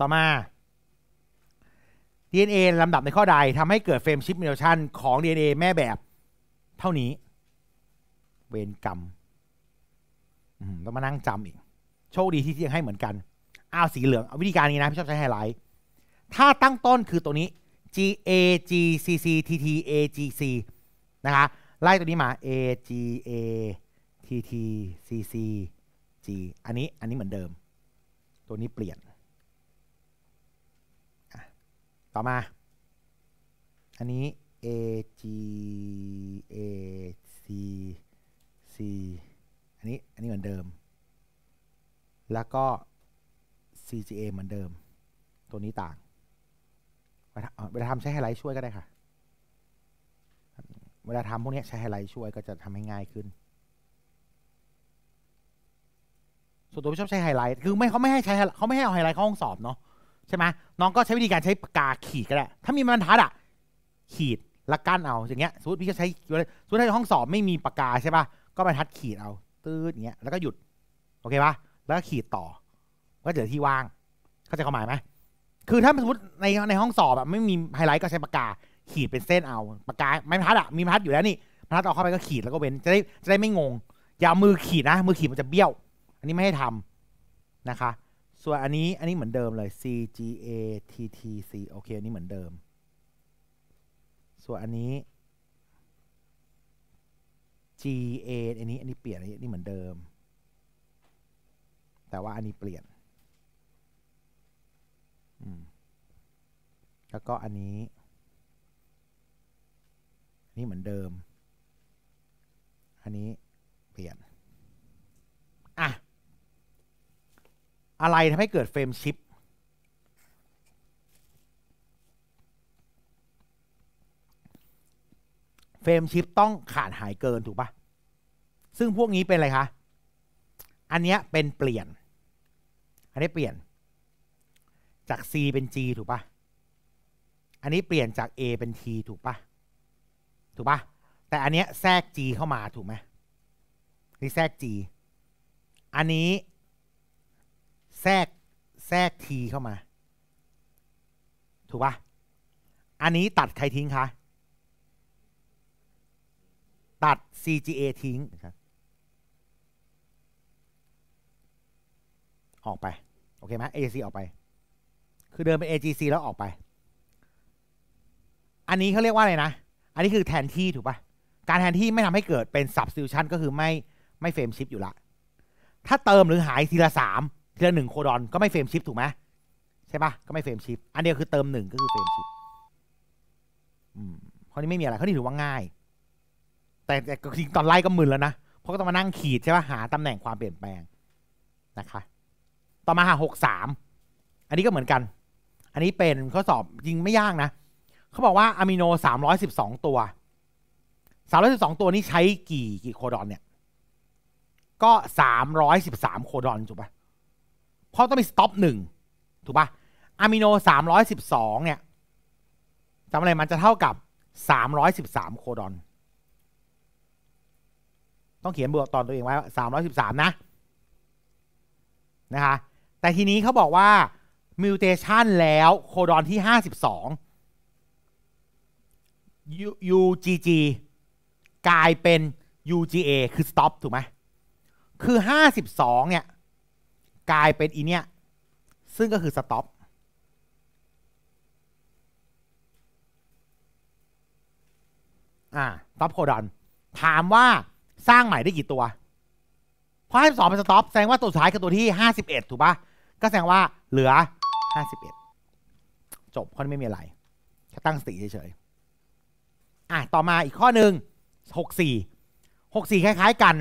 ต่อมา DNA ลำดับในข้อใดทำให้เกิดเฟรมชิปมินชันของ DNA แม่แบบ เท่านี้ เวรกรรมต้องมานั่งจำอีก โชคดีที่ยังให้เหมือนกัน อ้าวสีเหลือง เอาวิธีการนี้นะ พี่ชอบใช้ไฮไลท์ ถ้าตั้งต้นคือตัวนี้ G A G C C T T A G C นะคะ ไล่ตัวนี้มา A G A T T C C G อันนี้อันนี้เหมือนเดิม ตัวนี้เปลี่ยนต่อมาอันนี้ A G A C C อันนี้อันนี้เหมือนเดิม แล้วก็ C G A เหมือนเดิม ตัวนี้ต่าง เวลาทำใช้ไฮไลท์ช่วยก็ได้ค่ะ เวลาทำพวกนี้ใช้ไฮไลท์ช่วยก็จะทำให้ง่ายขึ้นส่วนตัวพี่ชอบใช้ไฮไลท์คือไม่เขาไม่ให้ใช้เขาไม่ให้เอาไฮไลท์เข้าห้องสอบเนาะใช่ไหมน้องก็ใช้วิธีการใช้ปากกาขีดก็ได้ถ้ามีบรรทัดอ่ะขีดละกั้นเอาอย่างเงี้ยสมมติพี่ก็ใช้สมมติในห้องสอบไม่มีปากกาใช่ป่ะก็บรรทัดขีดเอาตืดอย่างเงี้ยแล้วก็หยุด โอเคป่ะแล้วก็ขีดต่อก็เจอที่ว่างเข้าใจความหมายไหมคือถ้าสมมติในในห้องสอบแบบไม่มีไฮไลท์ก็ใช้ปากกาขีดเป็นเส้นเอาปากกาไม่พัดอ่ะมีพัดอยู่แล้วนี่พัดเอาเข้าไปก็ขีดแล้วก็เว้นจะได้จะได้ไม่งงอย่ามือขีดนะมือขีดมันจะเบี้ยว อันนี้ไม่ให้ทำนะคะส่วนอันนี้ อันนี้เหมือนเดิม เลย C G A T T C โอเค อันนี้ เหมือนเดิม ส่วนอันนี้ G A อันนี้อันนี้เปลี่ยนอันนี้เหมือนเดิม แต่ ว่า อันนี้เปลี่ยน แล้ว ก็ อันนี้ อันนี้ เหมือนเดิม อันนี้ เปลี่ยนอะไรทำให้เกิดเฟรมชิปเฟรมชิปต้องขาดหายเกินถูกปะซึ่งพวกนี้เป็นอะไรคะ อันเนี้ยเป็นเปลี่ยน อันนี้เปลี่ยน จาก C เป็น G ถูกปะอันนี้เปลี่ยนจาก A เป็น T ถูกปะถูกปะแต่อันเนี้ยแทรก G เข้ามาถูกไหมนี่แทรก G อันนี้แทรกแทรกทีเข้ามา ถูกปะอันนี้ตัด ใครทิ้งคะตัด CGA ทิ้งออกไป โอเคไหม AGC ออกไป คือเดินเป็น AGC แล้วออกไป อันนี้เขาเรียกว่าอะไรนะ อันนี้คือแทนที่ถูกปะการแทนที่ไม่ทำให้เกิดเป็น substitution ก็คือไม่ไม่เฟรมชิปอยู่ละถ้าเติมหรือหายทีละสามทีละหนึ่งโคดอนก็ไม่เฟรมชิปถูกไหมใช่ปะก็ไม่เฟรมชิปอันเดียวคือเติมหนึ่งก็คือเฟรมชิปข้อนี้ไม่มีอะไรข้อนี้ถือว่าง่าย แต่แต่จริง ตอนไล่ก็มึนแล้วนะเพราะก็ต้องมานั่งขีดใช่ปะหา ตำแหน่งความเปลี่ยนแปลงนะคะ ต่อมาหาหกสามอันนี้ก็เหมือนกัน อันนี้เป็นข้อสอบ จริงไม่ยากนะเขาบอกว่าอะมิโนสามร้อยสิบสองตัวสามร้อยสิบสองตัวนี้ใช้กี่กี่โคดอนเนี่ย ก็สามร้อยสิบสามโคดอนถูกปะเพราะต้องมี สต็อปหนึ่งถูกปะอะมิโนสามร้อยสิบสองเนี่ยจำอะไร มันจะเท่ากับสามร้อยสิบสามโคดอนต้องเขียนบวกตอนตัวเองไว้สามร้อยสิบสามนะ นะคะ แต่ทีนี้เขาบอกว่ามิวเทชันแล้วโคดอนที่ห้าสิบสอง UGG กลายเป็น UGA คือ stop ถูกไหมคือ 52 เนี่ยกลายเป็น อีเนี้ยซึ่งก็คือสต็อปอ่าสต็อปโคดอน ถามว่าสร้างใหม่ได้กี่ตัวเพราะห้าสองเป็นสต็อป แสดงว่า ตัวท้ายคือตัวที่ห้าสิบเอ็ดถูกปะก็แสดงว่าเหลือห้าสิบเอ็ดจบข้อนะไม่มีอะไร แค่ตั้งสติเฉยๆอ่ะต่อมาอีกข้อหนึ่งหกสี่หกสี่คล้ายๆกัน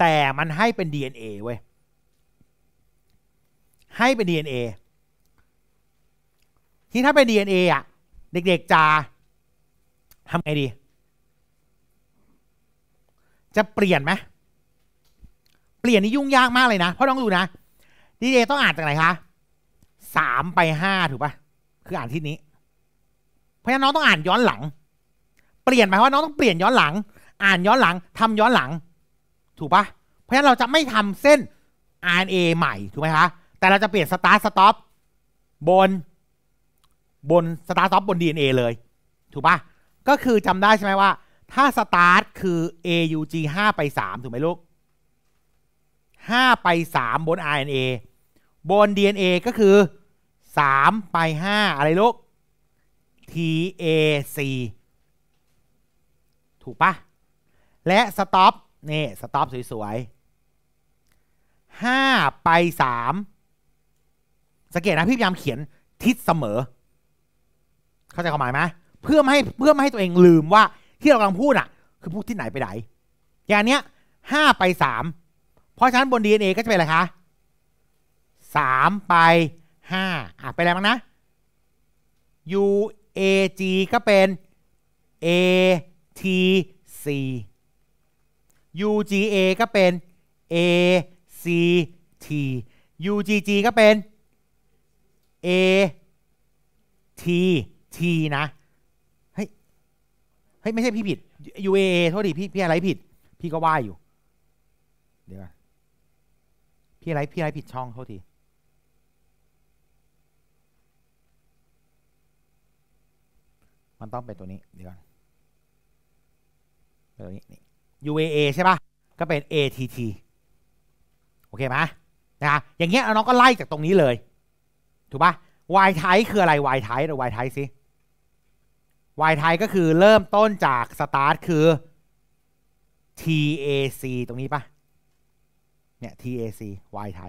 แต่มันให้เป็น DNA เว้ยให้เป็น DNA ที่ถ้าเป็น DNA อ่ะเด็กๆจะทำไงดี จะเปลี่ยนไหม เปลี่ยนนี่ยุ่งยากมากเลยนะ เพราะต้องดูนะ DNA ต้องอ่านจากไหนคะสามไปห้าถูกปะคืออ่านที่นี้ เพราะฉะนั้นน้องต้องอ่านย้อนหลัง เปลี่ยนหมายว่าน้องต้องเปลี่ยนย้อนหลัง อ่านย้อนหลัง ทำย้อนหลัง ถูกปะเพราะฉะนั้นเราจะไม่ทำเส้น RNA ใหม่ถูกไหมคะแต่เราจะเปลี่ยนสตาร์สต็อปบนบนสตาร์สต็อปบน DNA เลย ถูกปะก็คือจำได้ใช่ไหมว่าถ้าสตาร์ทคือ AUG 5ไป 3 ถูกไหมลูก 5 ไป 3 บน RNA บน DNA ก็คือ 3 ไป 5 อะไรลูก TAC ถูกปะและสต็อปนี่สต็อปสวย ๆ 5 ไป 3สังเกตนะพี่พยายามเขียนทิศเสมอ เข้าใจความหมายไหมเพื่อไม่ให้เพื่อไม่ให้ตัวเองลืมว่าที่เรากำลังพูดอ่ะคือพูดที่ไหนไปไหน อย่างเนี้ยห้าไปสามเพราะฉะนั้นบน DNA ก็จะเป็นอะไรคะสามไปห้าอ่ะไปอะไรบ้างนะ U A G ก็เป็น A T C U G A ก็เป็น A C T U G G ก็เป็น A T T นะเฮ้ยเฮ้ยไม่ใช่พี่ผิด U A A โทษดิพี่พี่อะไรผิด พี่ก็ว่าอยู่ เดี๋ยวพี่อะไร พี่อะไรผิดช่องโทษทีมันต้องเป็นตัวนี้ เดี๋ยวก่อนตัวนี้นี่ UAA ใช่ปะก็เป็น ATT โอเคไหมนะอย่างเงี้ยน้องก็ไล่จากตรงนี้เลยถูกปะวายไทคืออะไรวายไทเราวายไทสิ วายไทก็คือเริ่มต้นจากสตาร์ทคือ TAC ตรงนี้ปะเนี่ย TAC วายไท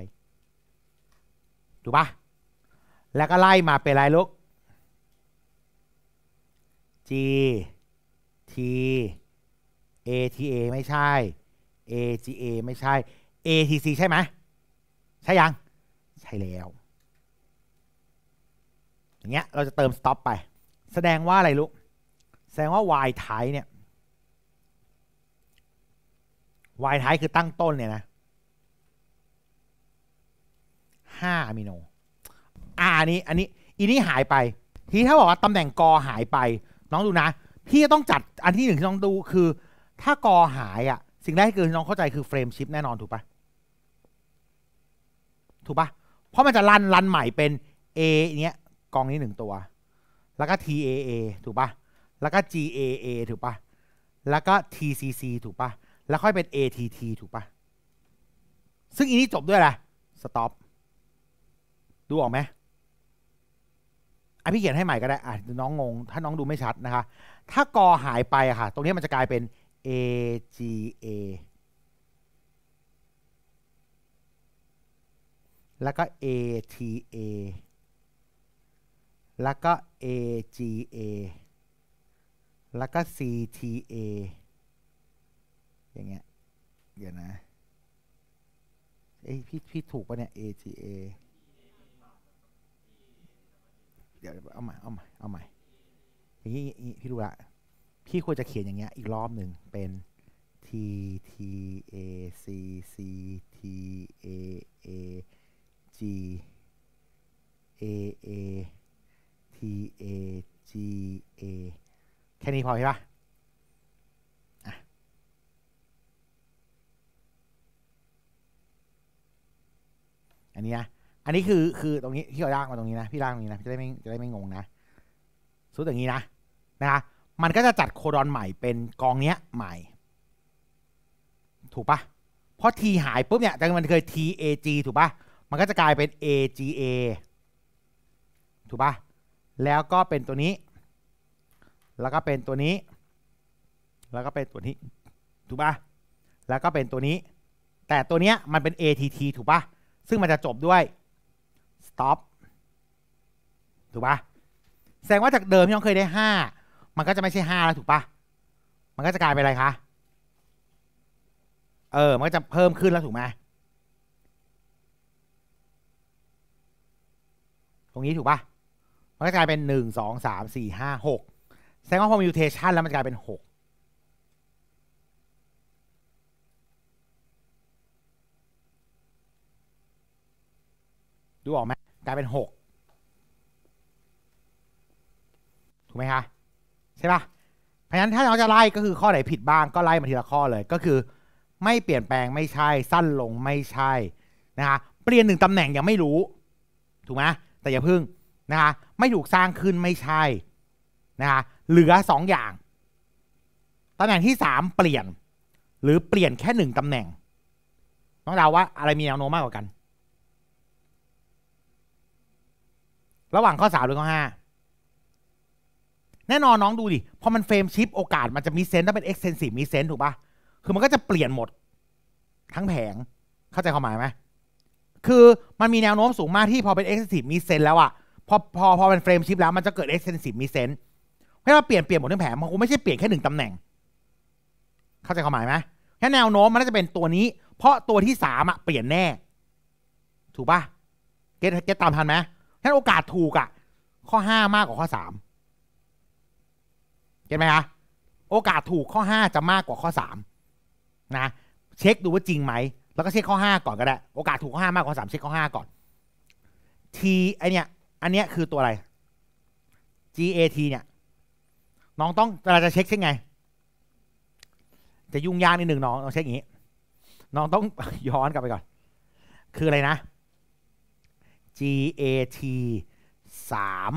ถูกปะแล้วก็ไล่มาเป็นอะไรลูก G T A T A ไม่ใช่ A G A ไม่ใช่ A T C ใช่ไหม ใช่ยัง ใช่แล้วอย่างเงี้ยเราจะเติม stop ไป แสดงว่าอะไรลูกแสดงว่า y ทยเนี่ย y ทยคือตั้งต้นเนี่ยนะห้าอะมิโนอ่านี้อันนี้ อีนี้หายไป ทีถ้าบอกว่าตำแหน่งกอหายไป น้องดูนะพี่ต้องจัดอันที่หนึ่งที่น้องดูคือถ้ากอหายอะ่ะสิ่งแรกที่คือน้องเข้าใจคือเฟรมชิปแน่นอนถูกปะถูกปะเพราะมันจะรัน รันใหม่เป็น A เนี้ยกองนี้หนึ่งตัว แล้วก็ TAA ถูกปะแล้วก็ GAA ถูกปะแล้วก็ TCC ถูกปะแล้วค่อยเป็น ATT ถูกปะซึ่งอีนี้จบด้วยอะไรสต็อปดูออกไหมอ่ะพี่เขียนให้ใหม่ก็ได้ อ่ะน้องงง ถ้าน้องดูไม่ชัดนะคะ ถ้ากอหายไปอะค่ะ ตรงนี้มันจะกลายเป็น AGA แล้วก็ ATA แล้วก็ AGA แล้วก็ CTA อย่างเงี้ย เดี๋ยวนะ เอ้ยพี่พี่ถูกปะเนี่ย AGA เดี๋ยวเอาใหม่เอาใหม่เอาใหม่ อย่างนี้พี่รู้ละ พี่ควรจะเขียนอย่างเงี้ยอีกรอบหนึ่งเป็น T T A C C T A A G A A A G A แค่นี้พอใช่ปะอันนี้นะอันนี้คือ คือตรงนี้ที่เอาล่างมาตรงนี้นะ พี่ล่างตรงนี้นะ จะได้ไม่ จะได้ไม่งงนะ สูตรอย่างนี้นะนะคะมันก็จะจัดโคดอนใหม่เป็นกองเนี้ยใหม่ ถูกปะเพราะ t หายปุ๊บเนี่ยแต่มันเคย t a g ถูกปะมันก็จะกลายเป็น a g a ถูกปะแล้วก็เป็นตัวนี้ แล้วก็เป็นตัวนี้ แล้วก็เป็นตัวนี้ถูกปะแล้วก็เป็นตัวนี้ แต่ตัวเนี้ยมันเป็น ATT ถูกปะซึ่งมันจะจบด้วย stop ถูกปะ แสดงว่าจากเดิมที่น้องเคยได้ 5 มันก็จะไม่ใช่ 5 แล้วถูกปะมันก็จะกลายเป็นอะไรคะ เออ มันก็จะเพิ่มขึ้นแล้วถูกไหม ตรงนี้ถูกปะมันก็กลายเป็นหนึ่งสองสามสี่ห้าหกแสดงว่าพอมิวเทชันแล้วมันกลายเป็นหกดูออกไหมกลายเป็นหกถูกไหมคะใช่ปะเพราะฉะนั้นถ้าเราจะไล่ก็คือข้อไหนผิดบ้างก็ไล่มาทีละข้อเลย ก็คือไม่เปลี่ยนแปลงไม่ใช่สั้นลงไม่ใช่ นะคะเปลี่ยนหนึ่งตำแหน่งยังไม่รู้ ถูกไหมแต่อย่าพึ่งนะคะไม่ถูกสร้างขึ้นไม่ใช่ นะคะเหลือสองอย่าง ตำแหน่งที่สามเปลี่ยน หรือเปลี่ยนแค่หนึ่งตำแหน่งต้องเดาว่าอะไรมีแนวโน้มมากกว่ากัน ระหว่างข้อสามหรือข้อห้า แน่นอนน้องดูดิ พอมันเฟรมชิปโอกาสมันจะมีเซนต์ถ้าเป็นเอ็กเซนซีมีเซนต์ถูกปะคือมันก็จะเปลี่ยนหมด ทั้งแผง เข้าใจความหมายไหม คือมันมีแนวโน้มสูงมากที่พอเป็นเอ็กเซนซีมีเซนต์แล้วอะพอพอพอเป็นเฟรมชิปแล้วมันจะเกิด เอ็กเซนซีฟมี เซนให้เราเปลี่ยนเปลี่ยนหมดทั้งแผงมันคงไม่ใช่เปลี่ยน แค่หนึ่งตำแหน่ง เข้าใจความหมายไหมแค่แนวโน้มมันน่าจะเป็นตัวนี้ เพราะตัวที่สามอะเปลี่ยนแน่ ถูกปะเก็ตเก็ตตามทันไหมแค่ั้นโอกาสถูกอะข้อห้ามากกว่าข้อสามเก็ตไหมคะโอกาสถูกข้อห้าจะมากกว่าข้อสามนะ เช็คดูว่าจริงไหมแล้วก็เช็คข้อห้าก่อนก็ได้โอกาสถูกข้อห้ามากกว่าสามเช็คข้อห้าก่อนทีไอเนี้ยอันเนี้ยคือ ตัว อะไร GAT เนี่ย น้อง ต้องเวลาจะ เช็คใช่ไง จะ ยุ่ง ยาก นิดหนึ่งน้องต้องเช็คอย่างนี้ น้องต้องย้อนกลับ ไปก่อน คืออะไรนะ GAT สาม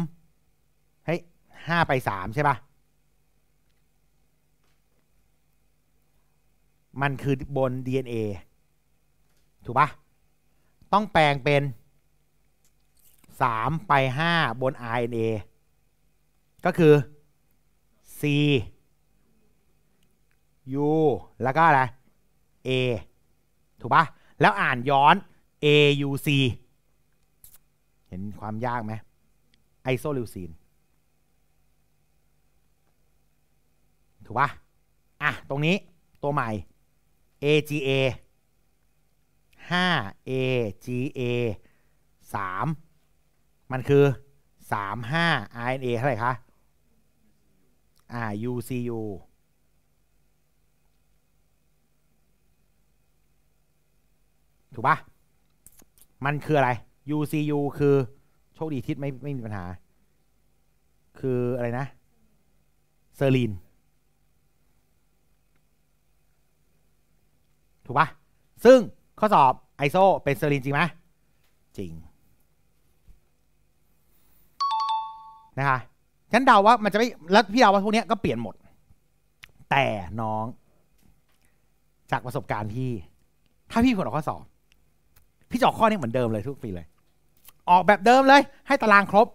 เฮ้ยห้าไปสามใช่ปะมันคือบน DNA ถูกปะต้องแปลงเป็นสามไปห้าบน RNA ก็คือ C U แล้วก็อะไร A ถูกปะแล้วอ่านย้อน A U C เห็นความยากไหมไอโซลิวซีน ถูกปะอ่ะ ตรงนี้ตัวใหม่ AGA 5 AGA 3มันคือสามห้า RNA เท่าไหร่คะอ่า UCU ถูกปะมันคืออะไร UCU คือโชคดีทิศไม่ไม่มีปัญหา คืออะไรนะ เซอร์ลีน ถูกปะซึ่งข้อสอบไอโซเป็นเซอร์ลีนจริงไหมจริงนะคะฉันเดาว่ามันจะไม่แล้วพี่เดาว่าพวกนี้ก็เปลี่ยนหมด แต่น้อง จากประสบการณ์พี่ ถ้าพี่ผลออกข้อสอบพี่จอกข้อนี้เหมือนเดิมเลยทุกปีเลย ออกแบบเดิมเลย ให้ตารางครบ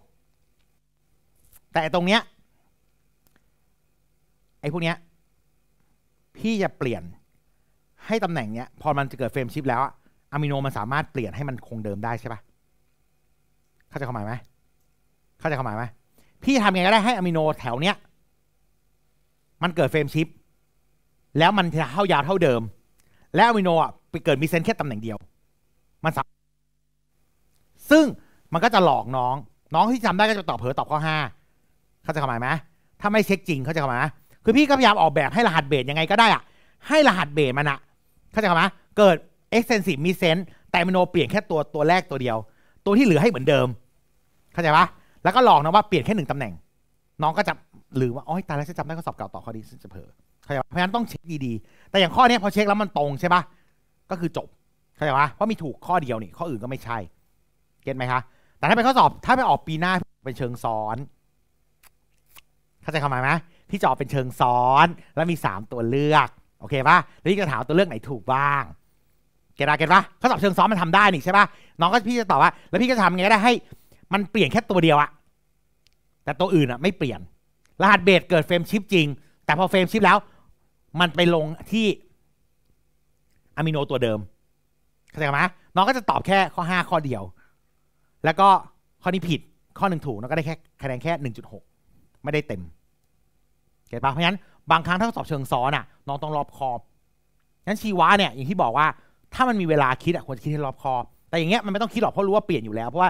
แต่ตรงเนี้ยไอ้พวกเนี้ยพี่จะเปลี่ยนให้ตำแหน่งเนี้ยพอมันจะเกิดเฟรมชิปแล้วอะอะมิโนมันสามารถเปลี่ยนให้มันคงเดิมได้ใช่ปะเข้าใจความหมายไหมเข้าใจความหมายไหมพี่ทำยังไงก็ได้ให้อะมิโนแถวเนี้ยมันเกิดเฟรมชิปแล้วมันจะเท่ายาวเท่าเดิม แล้วอะมิโนอ่ะ ไปเกิดมีเซนแค่ตำแหน่งเดียวมันสซึ่งมันก็จะหลอกน้อง น้องที่จำได้ก็จะตอบเผลอตอบ ข้อห้าเขาจะเข้ามาไหมถ้าไม่เช็คจริงเขาจะเข้ามาคือพี่ก็พยายามออกแบบให้รหัสเบสยังไงก็ได้อ่ะให้รหัสเบสมันอ่ะเขาจะหขามเกิดอ็กเซนซีฟมีเซน แต่อะมิโนเปลี่ยนแค่ตัวตัวแรกตัวเดียว ตัวที่เหลือให้เหมือนเดิม เข้าใจปะแล้วก็หลอกนะว่าเปลี่ยนแค่หนึ่งตำแหน่งน้องก็จะหรือว่าอ๋อตายแล้วฉันจำได้ข้อสอบเก่าต่อข้อดีฉันจะเผลอเข้าใจปะเพราะฉะนั้นต้องเช็คดีๆแต่อย่างข้อนี้พอเช็คแล้วมันตรงใช่ปะก็คือจบเข้าใจปะเพราะมีถูกข้อเดียวนี่ข้ออื่นก็ไม่ใช่เก็ตไหมคะแต่ถ้าเป็นข้อสอบถ้าไปออกปีหน้าเป็นเชิงซ้อนเข้าใจคำหมายไหมพี่จะออกเป็นเชิงซ้อนแล้วมีสามตัวเลือกโอเคปะแล้วพี่จะถามตัวเลือกไหนถูกบ้างเก็ตปะเก็ตปะข้อสอบเชิงซ้อนมันทำได้นี่ใช่ปะน้องก็พี่จะตอบว่า แล้วพี่ก็ทำไงก็ได้ให้มันเปลี่ยนแค่ตัวเดียวอะแต่ตัวอื่นอะไม่เปลี่ยน รหัสเบสเกิดเฟรมชิปจริง แต่พอเฟรมชิปแล้ว มันไปลงที่อะมิโนตัวเดิม เข้าใจไหมน้องก็จะตอบแค่ข้อห้าข้อเดียว แล้วก็ข้อนี้ผิดข้อหนึ่งถูกน้องก็ได้แค่คะแนนแค่หนึ่งจุดหกไม่ได้เต็มเข้าใจปะเพราะงั้น บางครั้งถ้าสอบเชิงซ้อนอะน้องต้องรอบคอบงั้นชีวะเนี่ยอย่างที่บอกว่า ถ้ามันมีเวลาคิดอะควรจะคิดให้รอบคอบแต่อย่างเงี้ยมันไม่ต้องคิดหรอกเพราะรู้ว่าเปลี่ยนอยู่แล้วเพราะว่า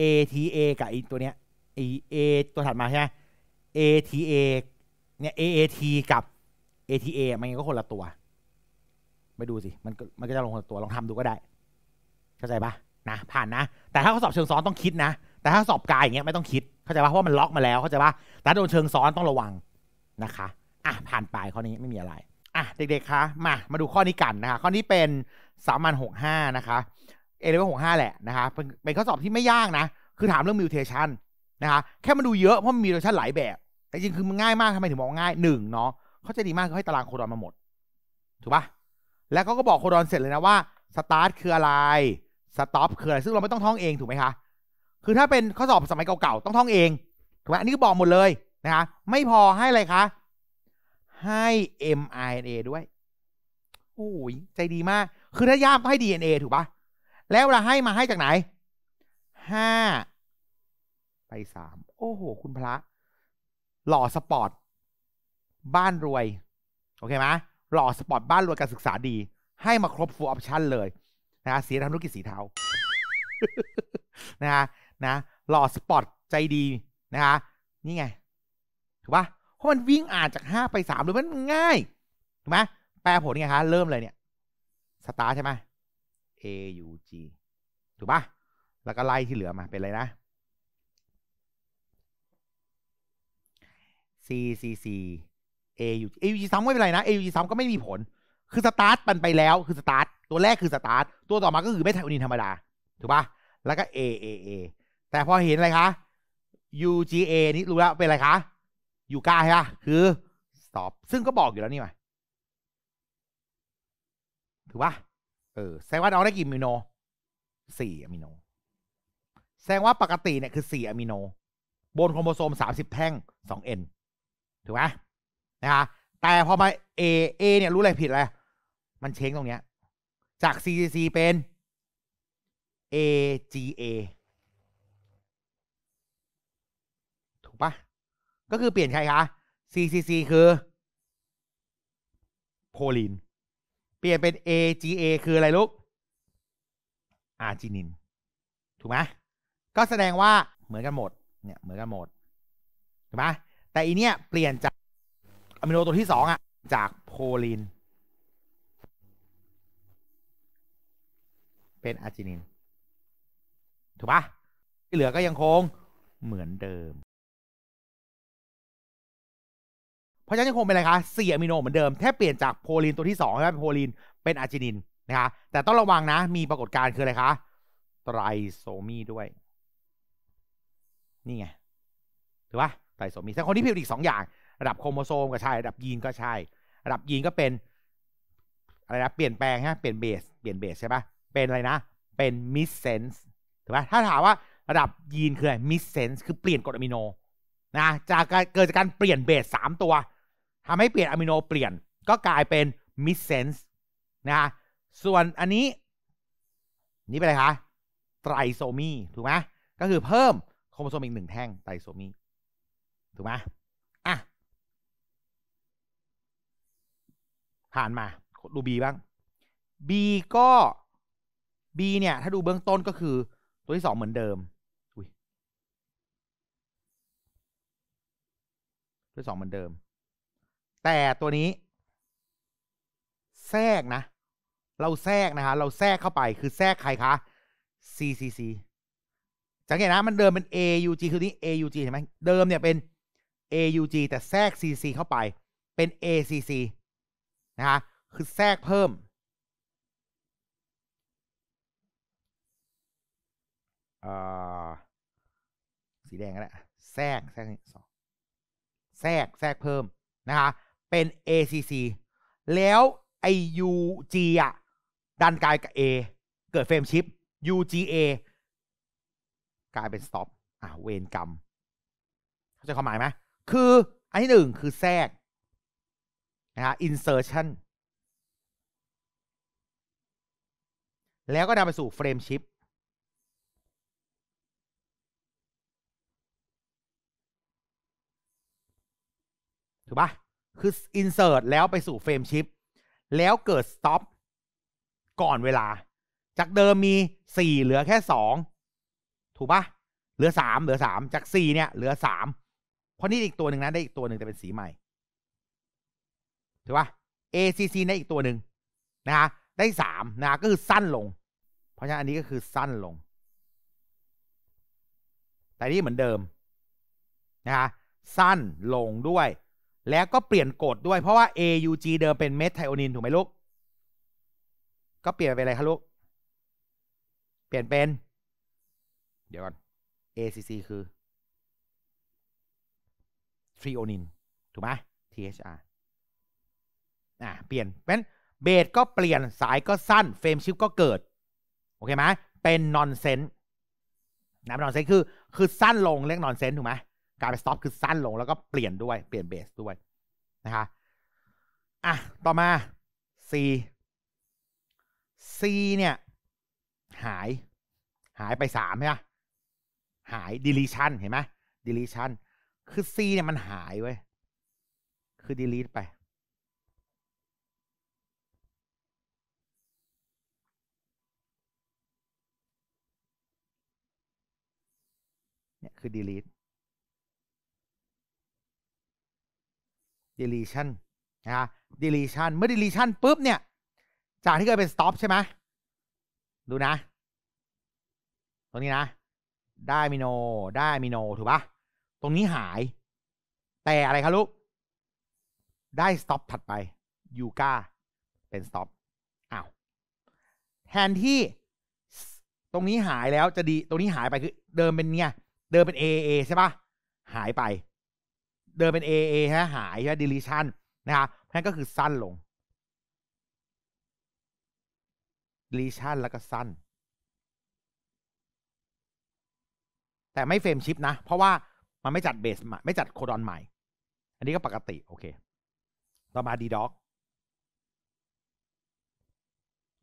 ATA กับไอตัวเนี้ยไอเอตัวถัดมาใช่ไหม ATA เนี่ย AAT กับ ATA มันก็คนละตัวไปดูสิมันมันก็จะลงคนละตัวลองทำดูก็ได้ เข้าใจปะนะ ผ่านนะ แต่ถ้าขาสอบเชิงซ้อนต้องคิดนะแต่ถ้าสอบกายอย่างเงี้ยไม่ต้องคิดเข้าใจปะเพราะมันล็อกมาแล้วเข้าใจปะแต่โดนเชิงซ้อนต้องระวังนะคะ อ่ะผ่านไปข้อนี้ไม่มีอะไรอ่ะเด็กๆคะมามาดูข้อนี้กันนะคะข้อนี้เป็นสามันหกห้านะคะเอเลเวลหกห้าแหละนะคะเป็นข้อสอบที่ไม่ยากนะ คือถามเรื่องมิวเทชันนะคะแค่มาดูเยอะเพราะมีมิวเทชันหลายแบบ แต่จริงคือมันง่ายมากทำไมถึงบอกง่ายหนึ่งเนาะเขาจะดีมากเขาให้ตารางโคดอนมาหมด ถูกปะแล้วเขาก็บอกโคดอนเสร็จเลยนะว่าสตาร์ทคืออะไรสต็อปคืออะไร ซึ่งเราไม่ต้องท่องเองถูกไหมคะ คือถ้าเป็นข้อสอบสมัยเก่าๆต้องท่องเองถูกไหมอันนี้ก็บอกหมดเลยนะคะไม่พอให้อะไรคะให้ m i n a ด้วยโอ้ยใจดีมากคือถ้ายากก็ให้ DNA ถูกปะแล้วเวลาให้มาให้จากไหน ห้าไปสาม โอ้โห คุณพระ หล่อสปอร์ต บ้านรวย โอเคไหมหล่อสปอร์ตบ้านรวยการศึกษาดี ให้มาครบฟูลออปชั่นเลยนะเสียทำธุรกิจสีเทานะะนะ หล่อสปอร์ตใจดีนะคะนี่ไงถูกปะเพราะมันวิ่งอ่านจากห้าไปสามเลยมันง่ายถูกไหมแปลผลไงคะ เริ่มเลยเนี่ย สตาร์ใช่ไหม A U G ถูกปะแล้วก็ไล่ที่เหลือมาเป็นอะไรนะ C C C A U G A U G ซ้ำไม่เป็นไรนะ A U G ซ้ำก็ไม่มีผล คือสตาร์ทมันไปแล้วคือสตาร์ทตัวแรกคือสตาร์ทตัวต่อมาก็คือไม่ไทโอนินธรรมดา ถูกปะแล้วก็ A A A แต่พอเห็นอะไรคะ U G A นี่รู้แล้ว เป็นอะไรคะยูกาใช่ปะคือสอบซึ่งก็บอกอยู่แล้วนี่มาถูกปะเออแสดงว่าน้องได้กี่อะมิโนสี่อะมิโน แสดงว่าปกติ เนี่ย คือสี่อะมิโน บน โครโมโซมสามสิบแท่งสองเอ็นถูกไหมนะคะแต่พอมาเอเอเนี่ย รู้ อะไร ผิด อะไร มันเช้ง ตรง เนี้ย จากซีซีเป็น AGA ถูกปะก็คือเปลี่ยน ใคร คะ CCC คือ โพลีนลี่ยนเป็น AGA คืออะไรลูก อาร์จินิน ถูกไหม ก็แสดงว่าเหมือนกันหมด เนี่ยเหมือนกันหมดถูกไหมแต่อีเนี้ยเปลี่ยนจากอะมิโนตัวที่สองอะจากโพลีนเป็นอาร์จินิน ถูกปะที่เหลือก็ยังคงเหมือนเดิมเพราะฉะนั้นยังคงเป็นอะไรคะสี่อะมิโนเหมือนเดิมแค่เปลี่ยนจากโพลีนตัวที่สองใช่ไหมเป็นโพลีนเป็นอาร์จินินนะคะแต่ต้องระวังนะ มีปรากฏการณ์คืออะไรคะไตรโซมีด้วย นี่ไงถือว่าไตรโซมีแต่คนที่ผิดอีกสองอย่าง ระดับโครโมโซมก็ใช่ ระดับยีนก็ใช่ ระดับยีนก็เป็นอะไรนะเปลี่ยนแปลงฮะเปลี่ยนเบสเปลี่ยนเบสใช่ปะเป็นอะไรนะเป็นมิสเซนส์ถูกปะถ้าถามว่าระดับยีนคืออะไรมิสเซนส์คือเปลี่ยนกรดอะมิโนนะจากเกิดจากการเปลี่ยนเบสสามตัวทำให้เปลี่ยนอะมิโนเปลี่ยน ก็กลายเป็นมิสเซนส์นะฮะส่วนอันนี้ นี่เป็นอะไรคะไตรโซมีถูกไหมก็คือเพิ่มโครโมโซมอีกหนึ่งแท่งไตรโซมีถูกไหมอ่ะผ่านมาดูบีบ้างบีก็บีเนี่ย ถ้าดูเบื้องต้นก็คือตัวที่สองเหมือนเดิมตัวที่สองเหมือนเดิมแต่ ตัวนี้ แทรกนะ เราแทรกนะคะ เราแทรกเข้าไปคือแทรกใครคะ CCC สังเกตนะมันเดิมเป็น AUG คือนี้ AUG เห็นไหมเดิมเนี่ยเป็น AUG แต่แทรก CC เข้าไปเป็น ACC นะคะคือแทรกเพิ่ม สีแดงก็ได้แทรกแทรกนี่สองแทรกแทรกเพิ่มนะคะเป็น ACC แล้วไอ UG อ่ะดันกลายกับ A เกิดเฟรมชิป UGA กลายเป็นสต็อปอ่ะเวนกรรมเข้าใจความหมายไหม คืออันที่หนึ่งคือแทรกนะฮะ insertion แล้วก็นำไปสู่เฟรมชิปถูกปะคืออินเสิร์ตแล้วไปสู่เฟรมชิปแล้วเกิดสต็อปก่อนเวลา จากเดิมมีสี่เหลือแค่สองถูกปะเหลือสามเหลือสามจากสี่เนี่ยเหลือสามเพราะนี่อีกตัวหนึ่งนะได้อีกตัวหนึ่งแต่เป็นสีใหม่ถูกปะ ACC ได้อีกตัวหนึ่งนะฮะได้สามนะก็คือสั้นลง เพราะฉะนั้นอันนี้ก็คือสั้นลง แต่นี่เหมือนเดิมนะฮะสั้นลงด้วยแล้วก็เปลี่ยนกฎด้วยเพราะว่า AUG เดิมเป็นเมทไทโอนินถูกไหมลูก ก็เปลี่ยนไปอะไรคะลูก เปลี่ยนเป็น เดี๋ยวก่อน ACC คือทริโอนินถูกไหม THR อ่าเปลี่ยนเป็นเบสก็เปลี่ยนสายก็สั้นเฟรมชิฟก็เกิด โอเคไหมเป็นนอนเซนต์นะนอนเซนต์คือคือสั้นลงเล็กนอนเซนต์ถูกไหมการไปสต็อปคือสั้นลง แล้วก็เปลี่ยนด้วยเปลี่ยนเบสด้วยนะคะอ่ะต่อมา C C เนี่ยหายหายไปสามใช่ไหมหาย deletion เห็นไหม deletion คือ C เนี่ยมันหายเว้ยคือ delete ไปเนี่ยคือ delete deletion นะ deletion เมื่อ deletion ปุ๊บเนี่ยจากที่เคยเป็น stop ใช่ไหมดูนะ ตรงนี้นะ ได้มิโน ได้มิโน ถูกปะตรงนี้หาย แต่อะไรครับลูก ได้ stop ถัดไปยูกาเป็น stop อ้าว แทนที่ตรงนี้หายแล้วจะดีตรงนี้หายไปคือเดิมเป็นเนี่ยเดิมเป็น A A ใช่ปะหายไปเดินเป็น AA ฮะหายฮะ deletion นะครับนั่นก็คือสั้นลง deletion แล้วก็สั้นแต่ไม่เฟรมชิปนะ เพราะว่ามันไม่จัดเบสไม่จัดโคดอนใหม่ อันนี้ก็ปกติ โอเคต่อมา d d o c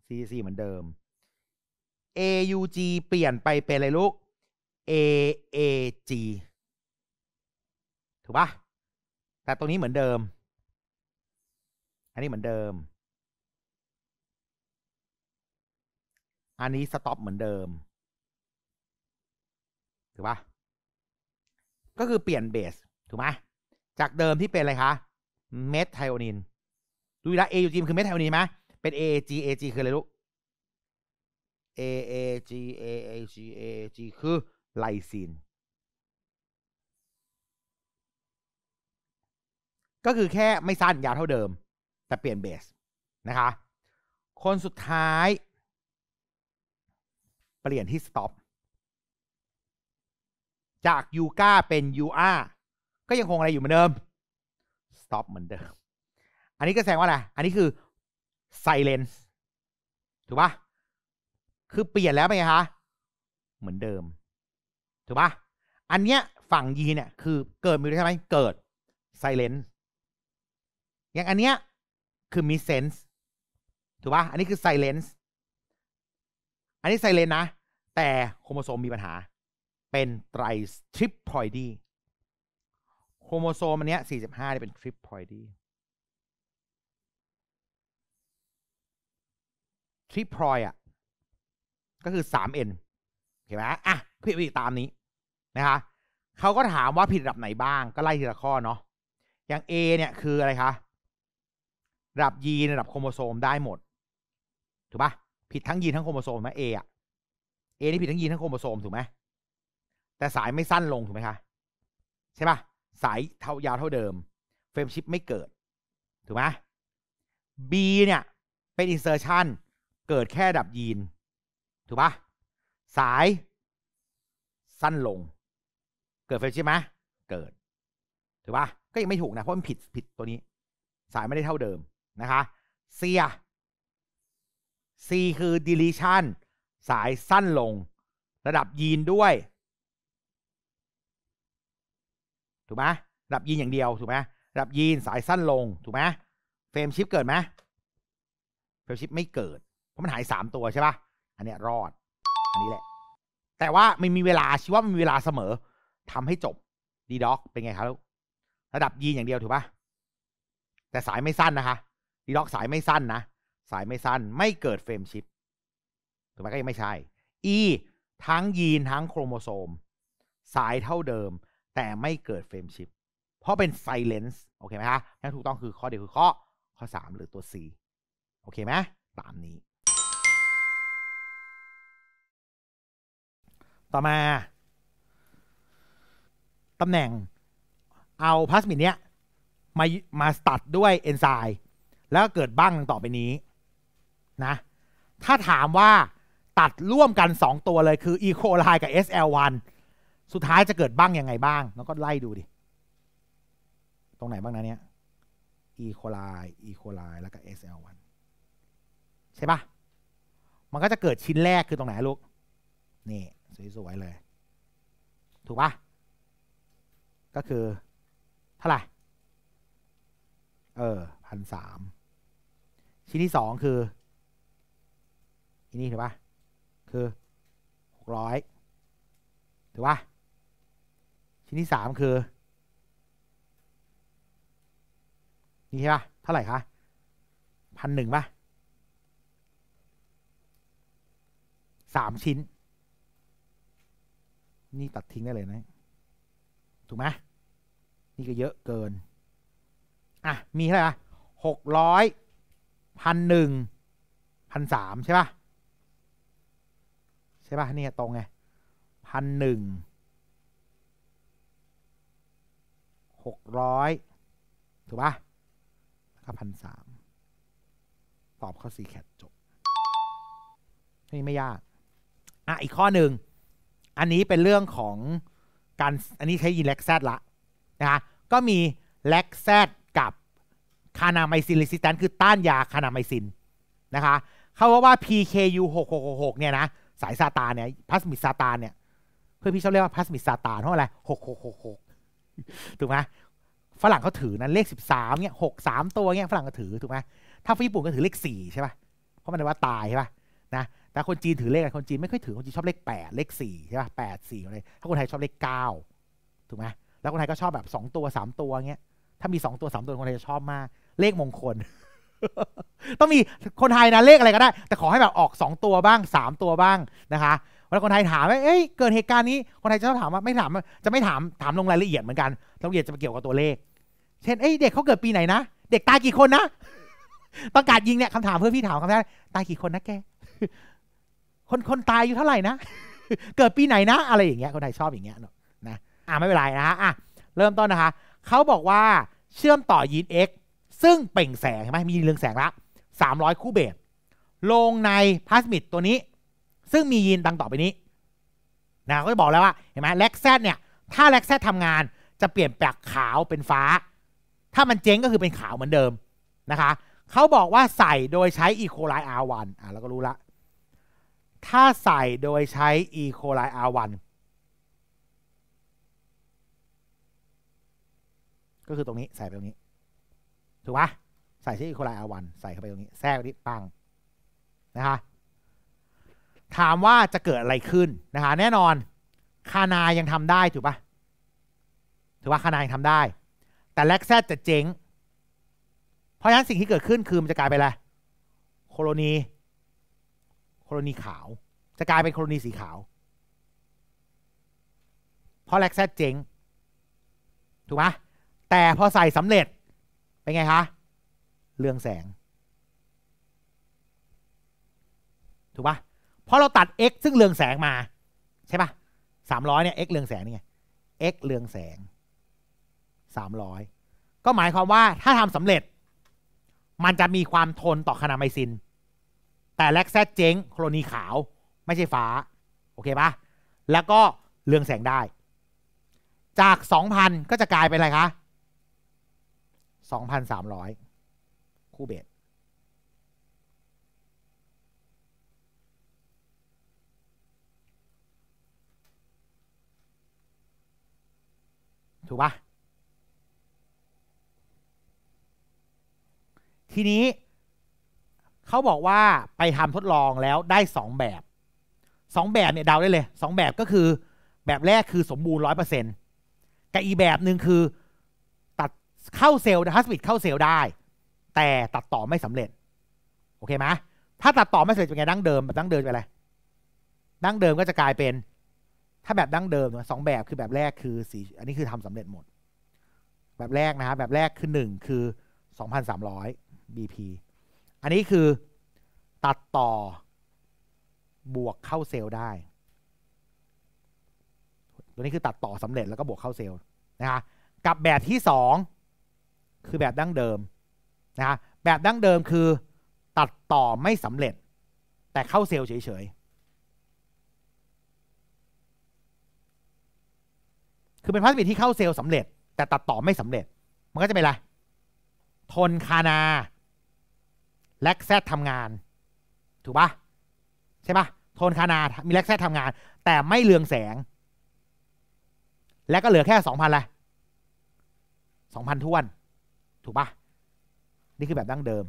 CC เหมือนเดิม AUG เปลี่ยนไปเป็นอะไรลูก AAG ถูกปะแต่ตรงนี้เหมือนเดิม อันนี้เหมือนเดิม อันนี้สต็อปเหมือนเดิม ถูกปะก็คือเปลี่ยนเบส ถูกไหม จากเดิมที่เป็นอะไรคะ เมทไทโอนินดูีนะ a ีมคือเมทไทโอนินไหม เป็น AAG AG คืออะไรลูก AAG AAG AAG คือไลซีนก็คือแค่ไม่สั้นยาวเท่าเดิม แต่เปลี่ยนเบสนะคะ คนสุดท้าย เปลี่ยนที่สต็อปจากยูก้าเป็น u าก็ยังคงอะไรอยู่เหมือนเดิมสต็อปเหมือนเดิม อันนี้ก็แสดงว่าอะไร อันนี้คือไซเลนถูกปะคือเปลี่ยนแล้วไหมคะ เหมือนเดิม ถูกปะอันเนี้ยฝั่งยีเนี่ยคือเกิดมีวใช่ไหมเกิดไซเลนส์อย่างอันเนี้ยคือมีเซนส์ถูกป่ะอันนี้คือไซเลนส์อันนี้ไซเลนนะ แต่โครโมโซมมีปัญหาเป็นไตรทริปพอยดีโครโมโซมอันเนี้ยสี่สิบห้าเป็นทริปพอยดีทริปพอยอ่ะ ก็คือสามเอ็นเห็นไหมอ่ะพี่พีกตามนี้นะคะเขาก็ถามว่าผิดระดับไหนบ้างก็ไล่ทีละข้อเนาะอย่าง A เนี่ย คืออะไรคะระดับยีนระดับโครโมโซม ได้หมดถูกปะผิดทั้งยีนทั้งโครโมโซมไหมเออะเอนี่ผิดทั้งยีน ทั้งโครโมโซมถูกไหมแต่สายไม่สั้นลงถูกไหมคะ ใช่ปะสายเท่ายาวเท่าเดิมเฟรมชิปไม่เกิดถูกไหมบีเนี่ยเป็นอินเซอร์ชันเกิดแค่ดับยีนถูกปะสาย สั้นลง เกิดเฟรมชิปไหมเกิดถูกปะก็ยังไม่ถูกนะ เพราะมันผิดผิดตัวนี้ สายไม่ได้เท่าเดิมนะคะเสีย C คือ deletion สายสั้นลง ระดับยีนด้วย ถูกไหมระดับยีนอย่างเดียว ถูกไหมระดับยีนสายสั้นลงถูกไหมเฟรมชิปเกิดไหมเฟรมชิปไม่เกิดเพราะมันหายสามตัวใช่ปะ่ะอันเนี้ยรอดอันนี้แหละแต่ว่ามันมีเวลาชีว่ามันมีเวลาเสมอทำให้จบดีด็อกเป็นไงครับ ระดับยีนอย่างเดียวถูกปะ่ะแต่สายไม่สั้นนะคะดีล็อกสายไม่สั้นนะ สายไม่สั้นไม่เกิดเฟรมชิปถูกไหมก็ยังไม่ใช่ E ทั้งยีนทั้งโครโมโซม สายเท่าเดิม แต่ไม่เกิดเฟรมชิปเพราะเป็นไซเลนซ์โอเคไหมฮะนั่นถูกต้องคือข้อเดียวคือข้อข้อ 3 หรือตัว C โอเคไหมตามนี้ ต่อมา ตำแหน่งเอาพลาสมิดเนี้ยมามาตัดด้วยเอนไซม์แล้วเกิดบ้างต่อไปนี้ นะ ถ้าถามว่า ตัดร่วมกัน 2 ตัวเลยคือ e c o l i กับ SL1 สุดท้ายจะเกิดบ้างยังไงบ้าง แล้วก็ไล่ดูดิ ตรงไหนบ้างนะเนี่ย e c o l i e c o l i แล้วก็ SL1 ใช่ปะมันก็จะเกิดชิ้นแรกคือตรงไหนลูก นี่สวยๆเลย ถูกปะก็คือ เท่าไหร่ เออพันสามชิ้นที่สองคืออันนี้ถูกปะคือหกร้อยถูกปะชิ้นที่สามคือ นี่ ใช่ปะเท่าไหร่คะพันหนึ่งปะสามชิ้น นี่ ตัดทิ้งได้เลยนะถูกไหมนี่ก็เยอะเกิน อ่ะ มีเท่าไหร่หกร้อยพันหนึ่งพันสามใช่ป่ะใช่ป่ะนี่ตรงไงพันหนึ่งหกร้อยถูกป่ะแล้วก็พันสามตอบข้อสี่แคทจบนี่ไม่ยากอ่ะอีกข้อหนึ่ง อันนี้เป็นเรื่องของการอันนี้ใช้ยีเล็กแซดละนะก็มีเล็กแซดคานาไมซินริสิสแตนคือต้านยาคานาไมซินนะคะเขาว่าว่า PKU 6 6 6เนี่ยนะสายซาตานเนี่ยพลาสมิดซาตานเนี่ยเพื่อพี่ชอบเรียกว่าพลาสมิดซาตานเพราะอะไรหกหกหกหกถูกไหมฝรั่งเขาถือนั้นเลขสิบสามเนี่ยหกสามตัวเนี่ยฝรั่งก็ถือถูกไหมถ้าฝรั่งญี่ปุ่นก็ถือเลขสี่ใช่ป่ะเพราะมันว่าตายใช่ป่ะนะแต่คนจีนถือเลขอะไรคนจีนไม่ค่อยถือคนจีนชอบเลขแปดเลขสี่ใช่ป่ะแปดสี่อะไรถ้าคนไทยชอบเลขเก้าถูกไหมแล้วคนไทยก็ชอบแบบสองตัวสามตัวเงี้ย ถ้ามีสองตัวสามตัวคนไทยจะชอบมากเลขมงคล ต้องมีคนไทยนะเลขอะไรก็ได้ แต่ขอให้แบบออกสองตัวบ้างสามตัวบ้างนะคะแล้วคนไทยถามว่าเอ้ยเกิดเหตุการณ์นี้ คนไทยจะอถามว่าไม่ถามจะไม่ถามถามลงรายละเอียดเหมือนกันรายละเอียดจะเกี่ยวกับตัวเลขเช่นเอ้ยเด็กเขาเกิดปีไหนนะเด็กตายกี่คนนะประกาศยิงเนี่ยคำถามเพื่อพี่ถามคำถามตายกี่คนนะแก คนคนตายอยู่เท่าไหร่นะเกิดปีไหนนะอะไรอย่างเงี้ยคนไทยชอบอย่างเงี้ยนะอ่าไม่เป็นไรนะฮะอ่ะเริ่มต้นนะคะเขาบอกว่าเชื่อมต่อยีน X ซึ่งเปล่งแสงใช่ไหมมีเรืองแสงละ300 คู่เบสลงในพลาสมิดตัวนี้ ซึ่งมียีนดังต่อไปนี้นะก็จะบอกแล้วว่าเห็นไหมแล็กแซดเนี่ยถ้าแล็กแซดทำงานจะเปลี่ยนแปลกขาวเป็นฟ้า ถ้ามันเจ๊งก็คือเป็นขาวเหมือนเดิมนะคะเขาบอกว่าใส่โดยใช้อีโคไลอาร์วันอ่ะเราก็รู้ละถ้าใส่โดยใช้อีโคไลอาร์วันก็คือตรงนี้ใส่ไปตรงนี้ถูกไหมใส่ชื่ออีโคไลอาวันใส่เข้าไปตรงนี้ แทรกนิดปังนะคะถามว่าจะเกิดอะไรขึ้นนะคะแน่นอนคานายังทำได้ ถูกปะถือว่าคานายังทำได้ แต่แลกแซดจะเจ๊งเพราะฉะนั้นสิ่งที่เกิดขึ้นคือมันจะกลายเป็นอะไรโคโลนีโคโลนีขาว จะกลายเป็นโคโลนีสีขาว เพราะแลกแซดเจ๊งถูกไหมแต่พอใส่สำเร็จเป็นไงคะเรื่องแสง ถูกปะเพราะเราตัด x ซึ่งเรืองแสงมา ใช่ปะสามร้อยเนี่ย x เรืองแสงนี่ไง x เรืองแสงสามร้อยก็หมายความว่าถ้าทำสำเร็จ มันจะมีความทนต่อคนาไมซิน แต่แล็กแซดเจ๊งโครนีขาวไม่ใช่ฟ้าโอเคปะแล้วก็เรืองแสงได้ จากสองพันก็จะกลายเป็นอะไรคะสองพันสามร้อยคู่เบสถูกปะทีนี้เขาบอกว่าไปทำทดลองแล้วได้สองแบบสองแบบเนี่ยเดาได้เลยสองแบบก็คือแบบแรกคือสมบูรณ์ร้อยเปอร์เซ็นต์กับอีแบบหนึ่งคือเข้าเซลล์ฮัสบิดเข้าเซลล์ได้ แต่ตัดต่อไม่สำเร็จโอเคไหมถ้าตัดต่อไม่สำเร็จเป็นไงดั้งเดิมแบบดั้งเดิมเป็นอะไรดั้งเดิมก็จะกลายเป็น ถ้าแบบดั้งเดิมสองแบบคือแบบแรกคือสีอันนี้คือทำสำเร็จหมด แบบแรกนะฮะแบบแรกคือหนึ่งคือสองพันสามร้อย BP อันนี้คือตัดต่อบวกเข้าเซลล์ได้ ตัวนี้คือตัดต่อสำเร็จแล้วก็บวกเข้าเซลล์นะคะกับแบบที่สองคือแบบดั้งเดิมนะแบบดั้งเดิมคือ ตัดต่อไม่สำเร็จ แต่เข้าเซลล์เฉยๆ คือเป็นพลาสติกที่เข้าเซลล์สำเร็จ แต่ตัดต่อไม่สำเร็จ มันก็จะเป็นอะไร ทนคานาแลกแซดทำงาน ถูกปะใช่ปะโทนคานามีแลกแซดทำงาน แต่ไม่เลืองแสง และก็เหลือแค่สองพันละสองพันท้วนถูกปะนี่คือแบบดั้งเดิม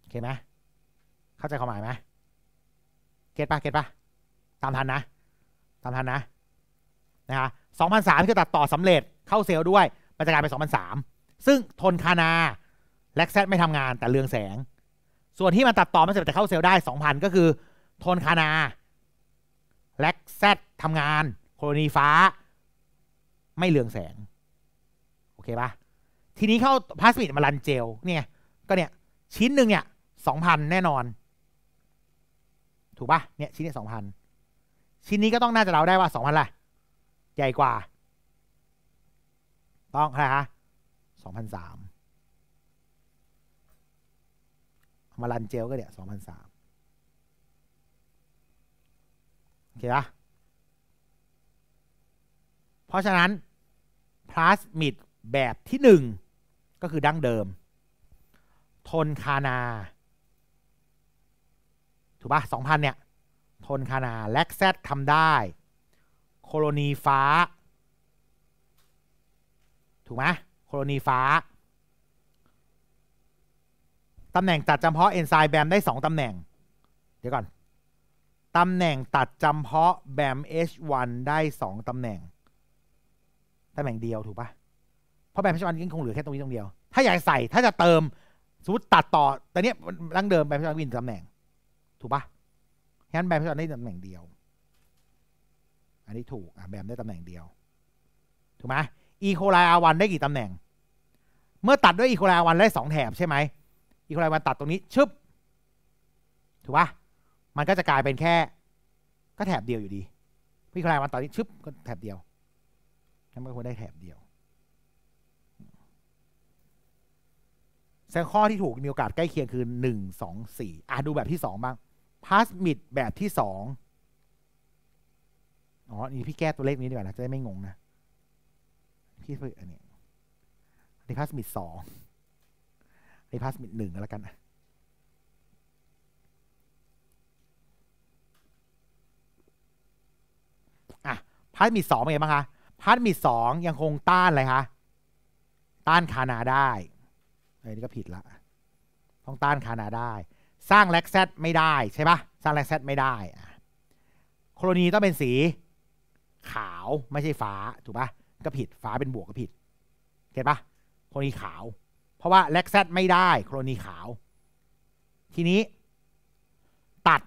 โอเคไหมเข้าใจความหมายไหมเก็ตปะเก็ตปะตามทันนะ ตามทันนะ นะคะสองพันสามคือ ตัดต่อสำเร็จเข้าเซลล์ด้วย มันจะกลายเป็นสองพันสามซึ่ง ทนคานาแล็กแซดไม่ทำงานแต่เรืองแสง ส่วนที่มันตัดต่อมันจะแต่เข้าเซลล์ได้สองพันก็คือ ทนคานาแล็กแซดทำงาน โคลนีฟ้าไม่เรืองแสง โอเคปะทีนี้เข้าพลาสติกมารันเจล เนี่ยก็เนี่ย ชิ้นหนึ่งเนี่ยสองพันแน่นอน ถูกปะเนี่ย ชิ้นนี้สองพันชิ้นนี้ก็ต้องน่าจะเราได้ว่าสองพันละใหญ่กว่า ต้อง อะไรคะสองพันสามมารันเจลก็เนี่ยสองพันสามโอเคปะเพราะฉะนั้นพลาสมิดแบบที่หนึ่งก็คือดั้งเดิม ทนคานาถูกปะสองพันเนี่ย ทนคานาแล็กแซดทำได้ โคโลนีฟ้า ถูกไหมโคโลนีฟ้า ตำแหน่งตัดจำเพาะเอนไซม์แบมได้สองตำแหน่ง เดี๋ยวก่อน ตำแหน่งตัดจำเพาะแบม H1 ได้สองตำแหน่งำแหน่งเดียวถูกปะเพราะแบนพัชวันก็คงเหลือแค่ตรงนี้ตรงเดียว ถ้าอยากใส่ถ้าจะเติมสมมติตัดต่อ แต่เนี้ยรังเดิมแบนพัชวันกินตำแหน่ง ถูกปะะงั้นแบนพัชวันได้ตำแหน่งเดียว อันนี้ถูกอ่ะแบมได้ตำแหน่งเดียว ถูกไหมอีโคไลอาวันได้กี่ตำแหน่ง เมื่อตัดด้วยอีโคไลอาวันได้สองแถบใช่ไหมอีโคไลวันตัดตรงนี้ชึบ ถูกปะมันก็จะกลายเป็นแค่ก็แถบเดียวอยู่ดีพี่คลายมาตออนี้ชึบก็แถบเดียวทัานม็ควรได้แถบเดียวแสดงข้อที่ถูกมีโอกาสใกล้เคียงคือหนึ่ง สอง สี่อ่ะดูแบบที่สองบ้าง พาสมิดแบบที่สองอ๋อ นี่พี่แก้ตัวเลขนี้ดีกว่านะจะได้ไม่งงนะ พี่เพื่อันนี้รีพาสมิดสองรีพาสมิดหนึ่งแล้วกันนะอ่ะ พาสมิดสองเป็นไงบ้างคะพาร์ทมิดสองยังคงต้านเลยคะต้านคานาได้ไอ้นี่ก็ผิด ละ ต้องต้านคานาได้ สร้างแล็กแซดไม่ได้ใช่ปะสร้างแล็กแซดไม่ได้โคโลนีต้องเป็นสี ขาวไม่ใช่ฟ้าถูกปะก็ผิดฟ้าเป็นบวก ก็ผิด เก็ตปะโคโลนีขาว เพราะว่าแล็กแซดไม่ได้โคโลนีขาว ทีนี้ ตัด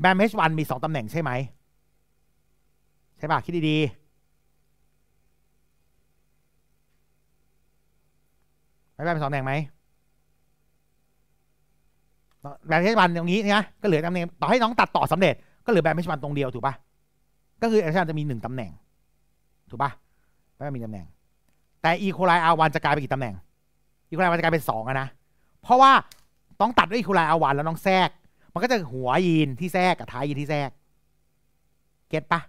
แบมเฮชวันมีสองตำแหน่งใช่ไหมใช่ปะคิดดีๆไป่ปเป็นสองตำแหน่งไหมแบนเทชบันตรงนี้นะก็เหลือตำแหน่งต่อให้น้องตัดต่อสำเร็จก็เหลือแบนเทชบันตรงเดียวถูกปะก็คือแอคชั่นจะมีหนึ่งตำแหน่ง ถูกปะไม่มีตำแหน่ง แต่อีโคไลอาวันจะกลายเป็นกี่ตำแหน่งอีโคไลอาวันจะกลายเป็นสองนะเพราะว่าต้องตัดด้วยอีโคไลอาวันแล้วน้องแทรกมันก็จะหัวยีนที่แทรกกับท้ายยีนที่แทรกเก็ตปะ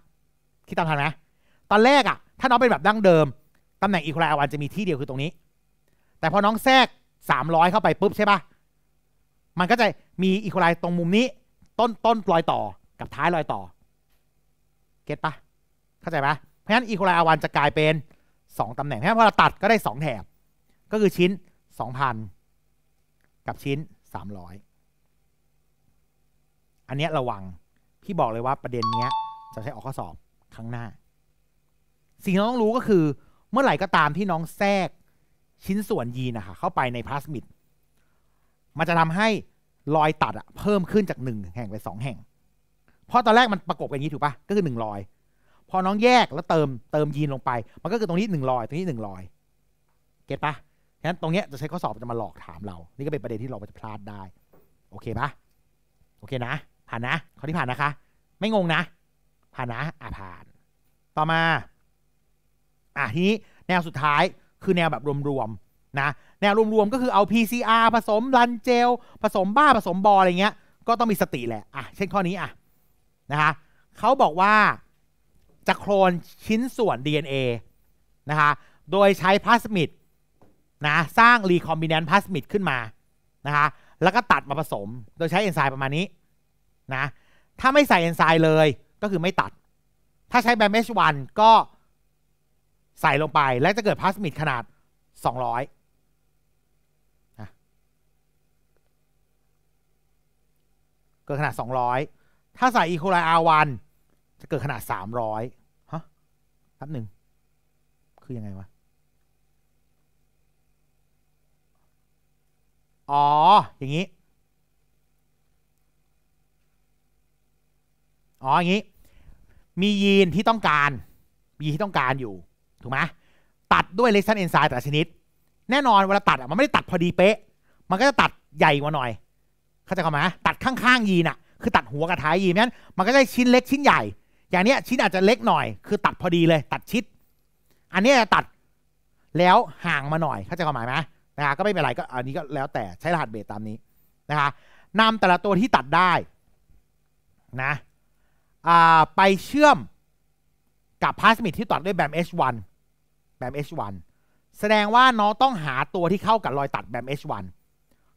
คิดตามทันไหมตอนแรกอะถ้าน้องเป็นแบบดั้งเดิมตำแหน่งอีโคไลอาวันจะมีที่เดียวคือตรงนี้แต่พอน้องแทรกสามร้อยเข้าไปปุ๊บใช่ปะมันก็จะมีอีโคไลตรงมุมนี้ต้นต้นลอยต่อกับท้ายลอยต่อ เก็ตปะเข้าใจปะเพราะฉะนั้นอีโคไลอาวันจะกลายเป็นสองตำแหน่งแค่พอเราตัดก็ได้สองแถบ ก็คือชิ้นสองพันกับชิ้นสามร้อยอันนี้ระวัง พี่บอกเลยว่าประเด็นเนี้ยจะใช้ออกข้อสอบครั้งหน้า สิ่งที่น้องรู้ก็คือเมื่อไหร่ก็ตามที่น้องแทรกชิ้นส่วนยีนนะคะเข้าไปในพลาสมิดมันจะทำให้รอยตัดอะเพิ่มขึ้นจากหนึ่งแห่งไปสองแห่ง เพราะตอนแรกมันประกบกันอย่างนี้ถูกปะก็คือหนึ่งรอย พอน้องแยกแล้วเติมเติมยีนลงไป มันก็คือตรงนี้หนึ่งรอยตรงนี้หนึ่งรอย เก็ตปะฉะนั้นตรงเนี้ยจะใช้ข้อสอบจะมาหลอกถามเรา นี่ก็เป็นประเด็นที่เราจะพลาดได้ โอเคปะโอเคนะ ผ่านนะข้อที่ผ่านนะคะ ไม่งงนะผ่านนะอ่ะผ่าน ต่อมาอ่ะทีนี้แนวสุดท้ายคือแนวแบบรวมๆนะแนวรวมๆ ก็คือเอา PCR ผสมรันเจล ผสมบ้าผสมบออะไรเงี้ยก็ต้องมีสติแหละอ่ะเช่นข้อนี้อ่ะนะคะเขาบอกว่าจะโคลนชิ้นส่วน DNA นะคะโดยใช้พลาสมิดนะสร้างรีคอมบิเนนต์พลาสมิดขึ้นมานะคะแล้วก็ตัดมาผสมโดยใช้เอนไซม์ประมาณนี้นะถ้าไม่ใส่เอนไซม์เลยก็คือไม่ตัด ถ้าใช้แบมเอชวันก็ใส่ลงไปแล้วจะเกิดพลาสมิดขนาด 200เกิดขนาด 200 ถ้าใส่อีโคไลอาวันจะเกิดขนาด 300 ฮะครับหนึ่งคือยังไงวะ อ๋ออย่างนี้ อ๋ออย่างนี้ มียีนที่ต้องการมีที่ต้องการอยูู่กไหมตัดด้วยเลซเซนเอนไซม์แต่ชนิดแน่นอนเวลาตัดอ่ะมันไม่ได้ตัดพอดีเป๊ะมันก็จะตัดใหญ่กว่าหน่อยเข้าใจไหมตัดข้างๆยีนอ่ะคือตัดหัวกับท้ายยีนนั้นมันก็จะชิ้นเล็กชิ้นใหญ่ อย่างเนี้ยชิ้นอาจจะเล็กหน่อยคือตัดพอดีเลยตัดชิด อันนี้จะตัดแล้วห่างมาหน่อยเข้าใจความหมายไหมนะคะก็ไม่เป็นไรก็อันนี้ก็แล้วแต่ใช้รหัสเบสตามนี้นะคะนำแต่ละตัวที่ตัดได้นะไปเชื่อมกับพาสมิดที่ตัดด้วยแบม H1 แบม H1 แสดงว่าน้องต้องหาตัวที่เข้ากับรอยตัดแบม H1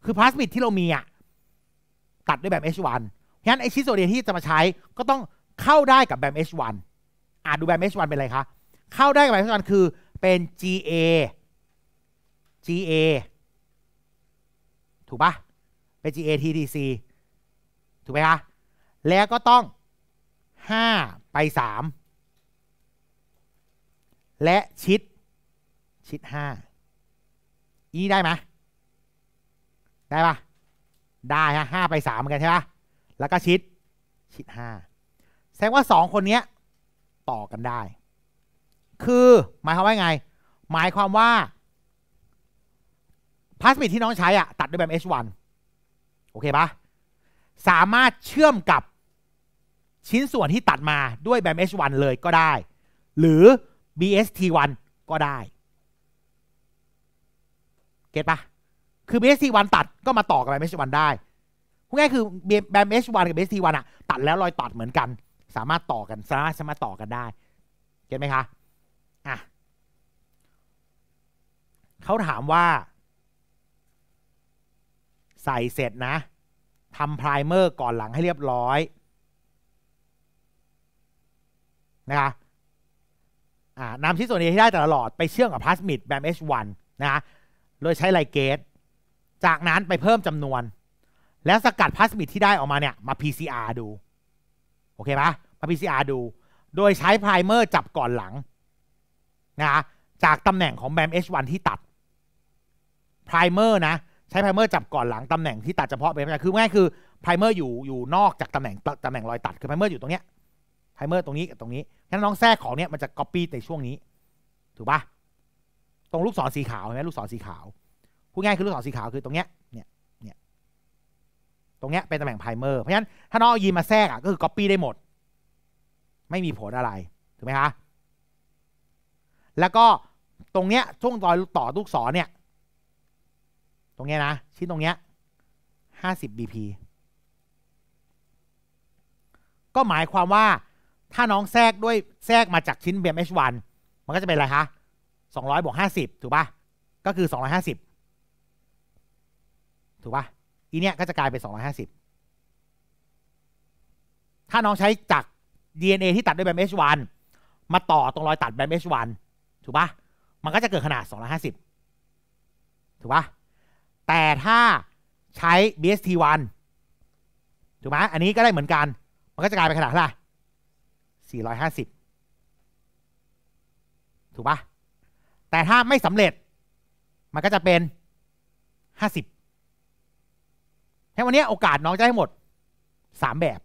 คือพลาสมิดที่เรามีอะตัดด้วยแบม H1 เพราะฉะนั้นไอชิ้โซเดียมที่จะมาใช้ก็ต้องเข้าได้กับแบม H1 อ่าดูแบม H1 เป็นอะไรคะ เข้าได้กับแบม H1 คือเป็น GA GA ถูกปะเป็น GA TDC ถูกไหมคะ แล้วก็ต้อง 5 ไป 3 และชิดชิดห้าอีได้ไหมได้ปะได้ฮะห้าไปสามเหมือนกันใช่ปะแล้วก็ชิด ชิดห้าแสดงว่าสองคนเนี้ย ต่อกันได้ คือหมายความว่าไง หมายความว่าพาสมิดที่น้องใช้อ่ะตัดด้วยแบบ H1 โอเคปะ สามารถเชื่อมกับชิ้นส่วนที่ตัดมาด้วยแบบ H1 เลยก็ได้ หรือ BST1 ก็ได้เก็ตปะคือ BSC1 ตัดก็มาต่อกับ BMH1 ได้พูดง่ายคือ BMH1 กับ BSC1 อะตัดแล้วรอยตัดเหมือนกัน สามารถต่อกันสามารถสามารถต่อกันได้ เก็ตไหมคะ อ่ะ เขาถามว่า ใส่เสร็จนะ ทำไพรเมอร์ก่อนหลังให้เรียบร้อย นะคะ อ่านำชิ้นส่วนนี้ที่ได้แต่ละหลอดไปเชื่อมกับพลาสมิดแบม H1 นะคะโดยใช้ไลเกต จากนั้นไปเพิ่มจำนวน แล้วสกัดพลาสมิดที่ได้ออกมาเนี่ยมา PCR ดู โอเคปะมา PCR ดู โดยใช้ไพรเมอร์จับก่อนหลัง นะจากตำแหน่งของแบม H1 ที่ตัด ไพรเมอร์นะ ใช้ไพรเมอร์จับก่อนหลังตำแหน่งที่ตัดเฉพาะแบมคือง่ายคือไพรเมอร์อยู่ อยู่นอกจากตำแหน่งตำแหน่งรอยตัด คือไพรเมอร์อยู่ตรงเนี้ย ไพรเมอร์ตรงนี้กับตรงนี้งั้นน้องแทรกของเนี้ยมันจะก๊อปปี้ในช่วงนี้ ถูกปะตรงลูกศรสีขาวเห็นไหมลูกศรสีขาว พูดง่ายคือลูกศรสีขาว คือตรงเนี้ยเนี่ยเนี่ยตรงเนี้ยเป็นตำแหน่งไพเมอร์เพราะฉะนั้นถ้าน้องเอายีนมาแทรกอ่ะก็คือก๊อปปี้ได้หมด ไม่มีผลอะไรถูกไหมคะ แล้วก็ตรงเนี้ยช่วงต่อต่อลูกศรเนี่ยตรงเนี้ยนะชิ้นตรงเนี้ยห้าสิบบีพีก็หมายความว่าถ้าน้องแทรกด้วยแทรกมาจากชิ้น BMH1 มันก็จะเป็นอะไรคะสองร้อยบวกห้าสิบถูกปะก็คือสองร้อยห้าสิบถูกปะอีเนี้ยก็จะกลายเป็นสองร้อยห้าสิบถ้าน้องใช้จาก DNA ที่ตัดด้วยแบม H1 มาต่อตรงรอยตัดแบม H1 ถูกปะมันก็จะเกิดขนาด 250 ถูกปะแต่ถ้าใช้ BST1 ถูกไหมอันนี้ก็ได้เหมือนกัน มันก็จะกลายเป็นขนาดเท่าไหร่450 ถูกปะแต่ถ้าไม่สำเร็จ มันก็จะเป็นห้าสิบให้วันนี้โอกาสน้องจะให้หมดสามแบบ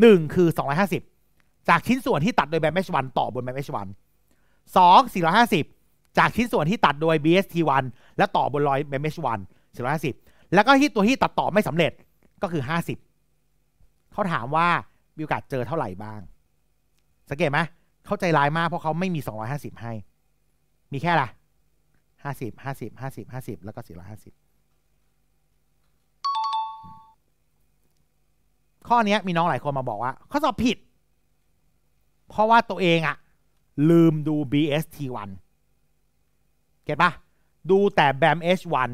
หนึ่งคือสองร้อยห้าสิบจากชิ้นส่วนที่ตัดโดยแบมเอชวันต่อบนแบมเอชวันสองสี่ร้อยห้าสิบจากชิ้นส่วนที่ตัดโดย BST1 และต่อบนรอยแมเนชวัสี่ร้อยห้าสิบแล้วก็ที่ตัวที่ตัดต่อไม่สำเร็จก็คือห้าสิบเขาถามว่ามีโอกาสเจอเท่าไหร่บ้าง สังเกตไหมเข้าใจลายมากเพราะเขาไม่มีสอองร้้ยหาสิบให้มีแค่ละห้าสิบห้าสิบห้าสิบห้าสิบแล้วก็สี่ร้อยห้าสิบ ข้อนี้มีน้องหลายคนมาบอกว่า ข้อสอบผิด เพราะว่าตัวเองอะลืมดู BST1 เก็ตปะดูแต่ BAM H1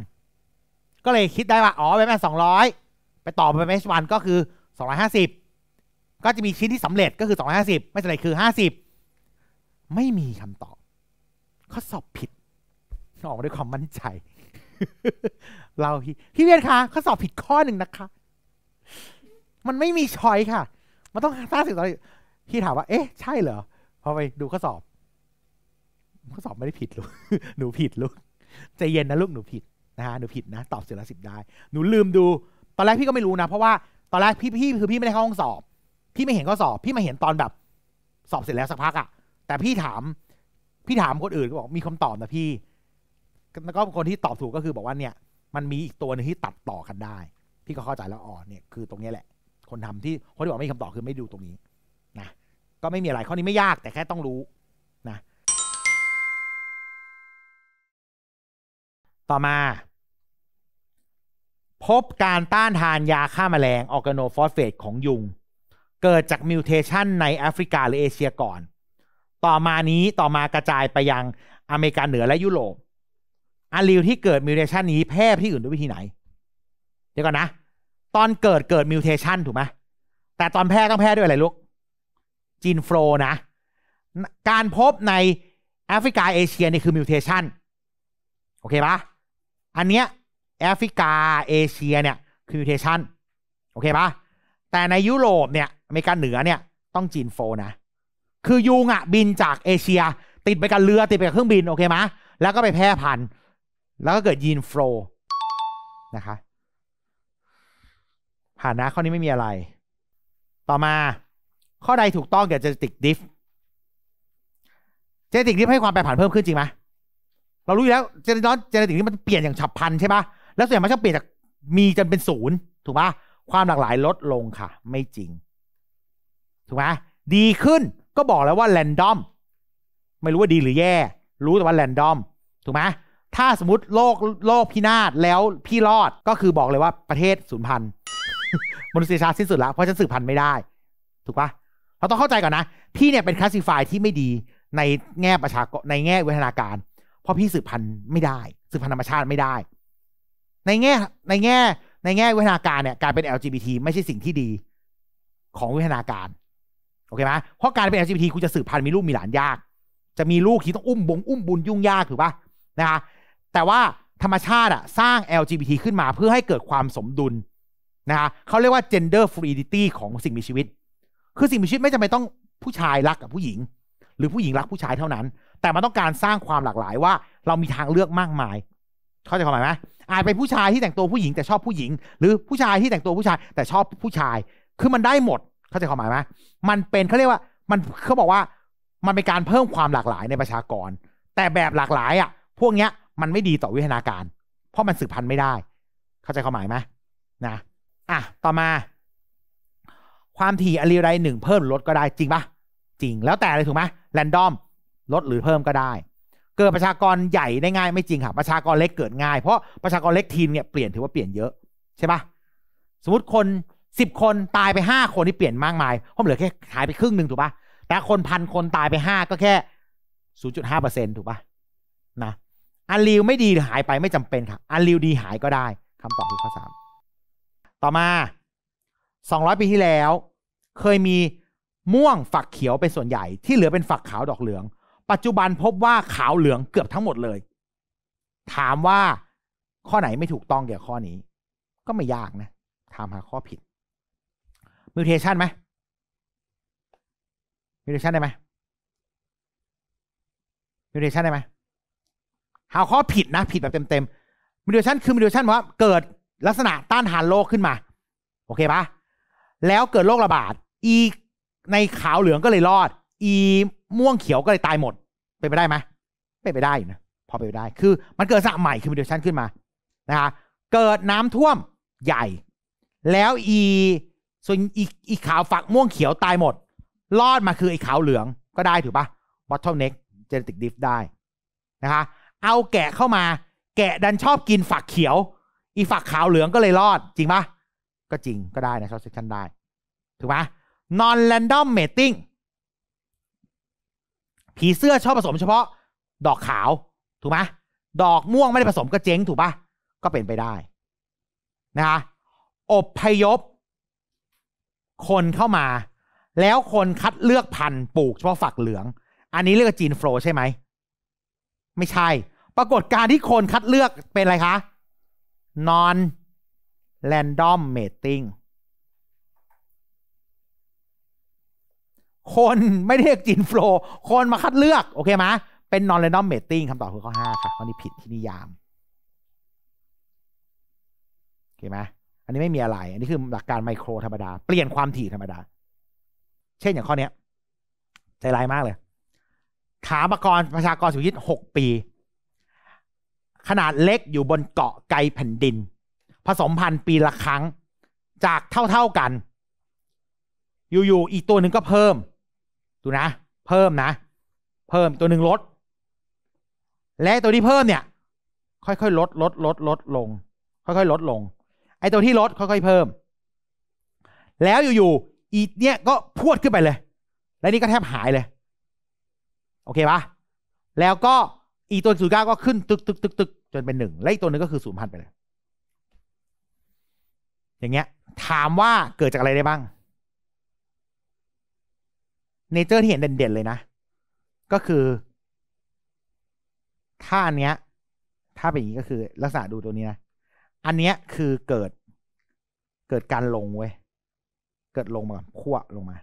ก็เลยคิดได้ว่า อ๋อ BAM H 200ไปต่อ BAM H1 ก็คือ 250 ก็จะมีชิ้นที่สำเร็จก็คือ 250 ไม่สำเร็จคือ 50 ไม่มีคำตอบข้อสอบผิดออกมาด้วยความมั่นใจเราพี่เวียนคะข้อสอบผิดข้อหนึ่งนะคะ มันไม่มีชอยค่ะ มันต้องสร้างสิ่งอะไรพี่ถามว่า เอ๊ะ ใช่เหรอ พอไปดูข้อสอบ ข้อสอบไม่ได้ผิดลูก หนูผิดลูกใจเย็นนะลูก หนูผิด นะฮะหนูผิด นะ ตอบเสียละสิบได้ หนูลืมดู ตอนแรกพี่ก็ไม่รู้นะ เพราะว่าตอนแรกพี่พี่คือพี่ไม่ได้เข้าห้องสอบ พี่ไม่เห็นข้อสอบ พี่มาเห็นตอนแบบ สอบเสร็จแล้วสักพักอ่ะ แต่พี่ถามพี่ถามคนอื่นก็บอก มีคำตอบนะพี่ แล้วก็คนที่ตอบถูกก็คือบอกว่าเนี่ย มันมีอีกตัวนึงที่ตัดต่อกันได้ พี่ก็เข้าใจแล้วอ๋อเนี่ย คือตรงนี้แหละ คนทำที่คนที่บอกไม่ีคำตอบคือไม่ดูตรงนี้นะก็ไม่มีอะไรข้อนี้ไม่ยากแต่แค่ต้องรู้นะต่อมา พบการต้านทานยาฆ่ามาแมลงออร์แกโนฟอสเฟตของยุง เกิดจากมิวเทชันในแอฟริกา หรือเอเชียก่อนต่อมานี้ต่อมากระจายไปยังอเมริกาเหนือและยุโรปอาริวที่เกิดมิวเทชันนี้แพร่ที่อื่นด้วยวิธีไหน เดี๋ยวก่อนนะ ตอนเกิดเกิดมิวเทชันถูกไหมแต่ตอนแพร่ต้องแพร่ด้วยอะไรลูก จีนโฟลนะ การพบในแอฟริกาเอเชียนี่คือมิวเทชันโอเคปะ อันเนี้ยแอฟริกาเอเชียเนี่ยคือมิวเทชันโอเคปะแต่ในยุโรปเนี่ยอเมริกาเหนือเนี่ยต้องจีนโฟ นะคือยุงอ่ะบินจากเอเชีย ติดไปกับเรือ ติดไปกับเครื่องบินโอเคไหมแล้วก็ไปแพร่พันธุ์แล้วก็เกิดยีนโฟลนะคะผ่านนะ ข้อนี้ไม่มีอะไร ต่อมาข้อใดถูกต้องเกี่ยวกับเจติกดิฟเจติกดิฟให้ความแปรผันเพิ่มขึ้นจริงไหมเรารู้อยู่แล้วเจนนติกเจนติกนี่มันเปลี่ยนอย่างฉับพลันใช่ปะแล้วส่วนใหญ่มันจะเปลี่ยนจากมีจนเป็นศูนย์ถูกปะความหลากหลายลดลงค่ะ ไม่จริง ถูกไหมดีขึ้นก็บอกแล้วว่า แรนดอม ไม่รู้ว่าดีหรือแย่ รู้แต่ว่าแรนดอม ถูกไหมถ้าสมมติโลกโลกพินาศแล้วพี่รอดก็คือบอกเลยว่าประเทศสูญพันธุ์มนุษยชาติสิ้นสุดละเพราะฉันสืบพันธุ์ไม่ได้ ถูกปะเราต้องเข้าใจก่อนนะ พี่เนี่ยเป็นคลาสสิฟายที่ไม่ดีในแง่ประชากรในแง่วิทยาการ เพราะพี่สืบพันธุ์ไม่ได้ สืบพันธุ์ธรรมชาติไม่ได้ ในแง่ในแง่ในแง่วิทยาการเนี่ย การเป็น LGBT ไม่ใช่สิ่งที่ดี ของวิทยาการโอเคไหมเพราะการเป็น LGBT คุณจะสืบพันธุ์มีลูกมีหลานยาก จะมีลูกที่ต้องอุ้มบงอุ้มบุญยุ่งยากถูกปะนะคะแต่ว่าธรรมชาติอะสร้าง LGBT ขึ้นมาเพื่อให้เกิดความสมดุลนะคะเขาเรียกว่า gender fluidity ของสิ่งมีชีวิต คือสิ่งมีชีวิตไม่จำเป็นต้องผู้ชายรักกับผู้หญิง หรือผู้หญิงรักผู้ชายเท่านั้น แต่มันต้องการสร้างความหลากหลายว่าเรามีทางเลือกมากมายเข้าใจความหมายไหมอาจเป็นผู้ชายที่แต่งตัวผู้หญิงแต่ชอบผู้หญิง หรือผู้ชายที่แต่งตัวผู้ชายแต่ชอบผู้ชาย คือมันได้หมดเข้าใจความหมายไหมมันเป็นเขาเรียกว่า มันเขาบอกว่า มันเป็นการเพิ่มความหลากหลายในประชากร แต่แบบหลากหลาย อ่ะ พวกเนี้ยมันไม่ดีต่อวิทยาการ เพราะมันสืบพันธุ์ไม่ได้ เข้าใจความหมายไหมนะ อ่ะ ต่อมา ความถี่อะไรใดหนึ่งเพิ่มลดก็ได้ จริงปะจริง แล้วแต่เลยถูกไหมแรนดอม ลดหรือเพิ่มก็ได้ เกิดประชากรใหญ่ได้ง่าย ไม่จริงค่ะประชากรเล็กเกิดง่าย เพราะประชากรเล็กทีมเนี่ยเปลี่ยนถือว่าเปลี่ยนเยอะใช่ปะสมมติคนสิบคนตายไปห้าคนที่เปลี่ยนมากมายเพราะเหลือแค่หายไปครึ่งหนึ่งถูกปะแต่คนพันคนตายไปห้าก็แค่ศูนย์จุดห้าเปอร์เซ็นถูกปะนะอันริวไม่ดีหายไปไม่จำเป็นครับอันริวดีหายก็ได้ คำตอบคือข้อสามต่อมาสองร้อยปีที่แล้ว เคยมีม่วงฝักเขียวเป็นส่วนใหญ่ ที่เหลือเป็นฝักขาวดอกเหลือง ปัจจุบันพบว่าขาวเหลืองเกือบทั้งหมดเลย ถามว่าข้อไหนไม่ถูกต้องเกี่ยวข้อนี้ ก็ไม่ยากนะ ถามหาข้อผิดมิวเทชันไหมมิวเทชันได้ไหมมิวเทชันได้ไหมหาข้อผิดนะ ผิดแบบเต็มๆมิวเทชันคือมิวเทชันว่าเกิดลักษณะต้านทานโรคขึ้นมาโอเคปะแล้วเกิดโรคระบาดอีในขาวเหลืองก็เลยรอดอีม่วงเขียวก็เลยตายหมดเป็นไปได้ไหมเป็นไปได้อยู่นะพอเป็นไปได้คือมันเกิดสะใหม่คือมิวเทชันขึ้นมานะคะเกิดน้ำท่วมใหญ่ แล้วอีส่วนอีกอีกขาวฝักม่วงเขียวตายหมด รอดมาคือไอ้ขาวเหลืองก็ได้ถือปะ bottleneck genetic drift ได้นะคะเอาแกะเข้ามาแกะดันชอบกินฝักเขียว อีฝักขาวเหลืองก็เลยรอดจริงปะก็จริงก็ได้นะ cross section ได้ถูกปะ non random mating ผีเสื้อชอบผสมเฉพาะ ดอกขาวถูกไหมดอกม่วงไม่ได้ผสมก็เจ๊งถูกปะก็เป็นไปได้นะคะอบพยพคนเข้ามา แล้วคนคัดเลือกพันธุ์ปลูกเฉพาะฝักเหลือง อันนี้เรียกว่าจีนโฟลใช่ไหม ไม่ใช่ ปรากฏการที่คนคัดเลือกเป็นอะไรคะนอนแรนดอมเมตติ้งคนไม่เรียกจีนโฟลคนมาคัดเลือก โอเคไหมเป็นนอนแรนดอมเมตติ้งคำตอบคือข้อห้าค่ะข้อนี้ผิดที่นิยามโอเคไหมอันนี้ไม่มีอะไร อันนี้คือหลักการไมโครธรรมดา เปลี่ยนความถี่ธรรมดา เช่นอย่างข้อเนี้ย ใจร้ายมากเลย ขามากรประชากรสุยิตหกปี ขนาดเล็กอยู่บนเกาะไกลแผ่นดิน ผสมพันธุ์ปีละครั้งจากเท่าๆกัน อยู่ๆ อีกตัวหนึ่งก็เพิ่ม ดูนะ เพิ่มนะ เพิ่มตัวหนึ่งลด และตัวที่เพิ่มเนี่ย ค่อยๆ ลดลดลดลดลง ค่อยๆลดลงไอ้ตัวที่ลดค่อยๆ เพิ่ม แล้วอยู่ๆอีเนี้ยก็พวดขึ้นไปเลย และนี่ก็แทบหายเลย โอเคปะแล้วก็อีตัวศูนย์เก้าก็ขึ้นตึกตึกตึกตึกจนเป็นหนึ่งและอีตัวนึงก็คือศูนย์พันไปเลย อย่างเงี้ยถามว่าเกิดจากอะไรได้บ้าง เนเจอร์ที่เห็นเด่นๆเลยนะ ก็คือ ถ้าอันเนี้ย ถ้าเป็นอย่างนี้ก็คือ ลักษณะดูตัวนี้นะอันเนี้ยคือเกิดเกิดการลงเว้ย เกิดลงมาขั้วลงมา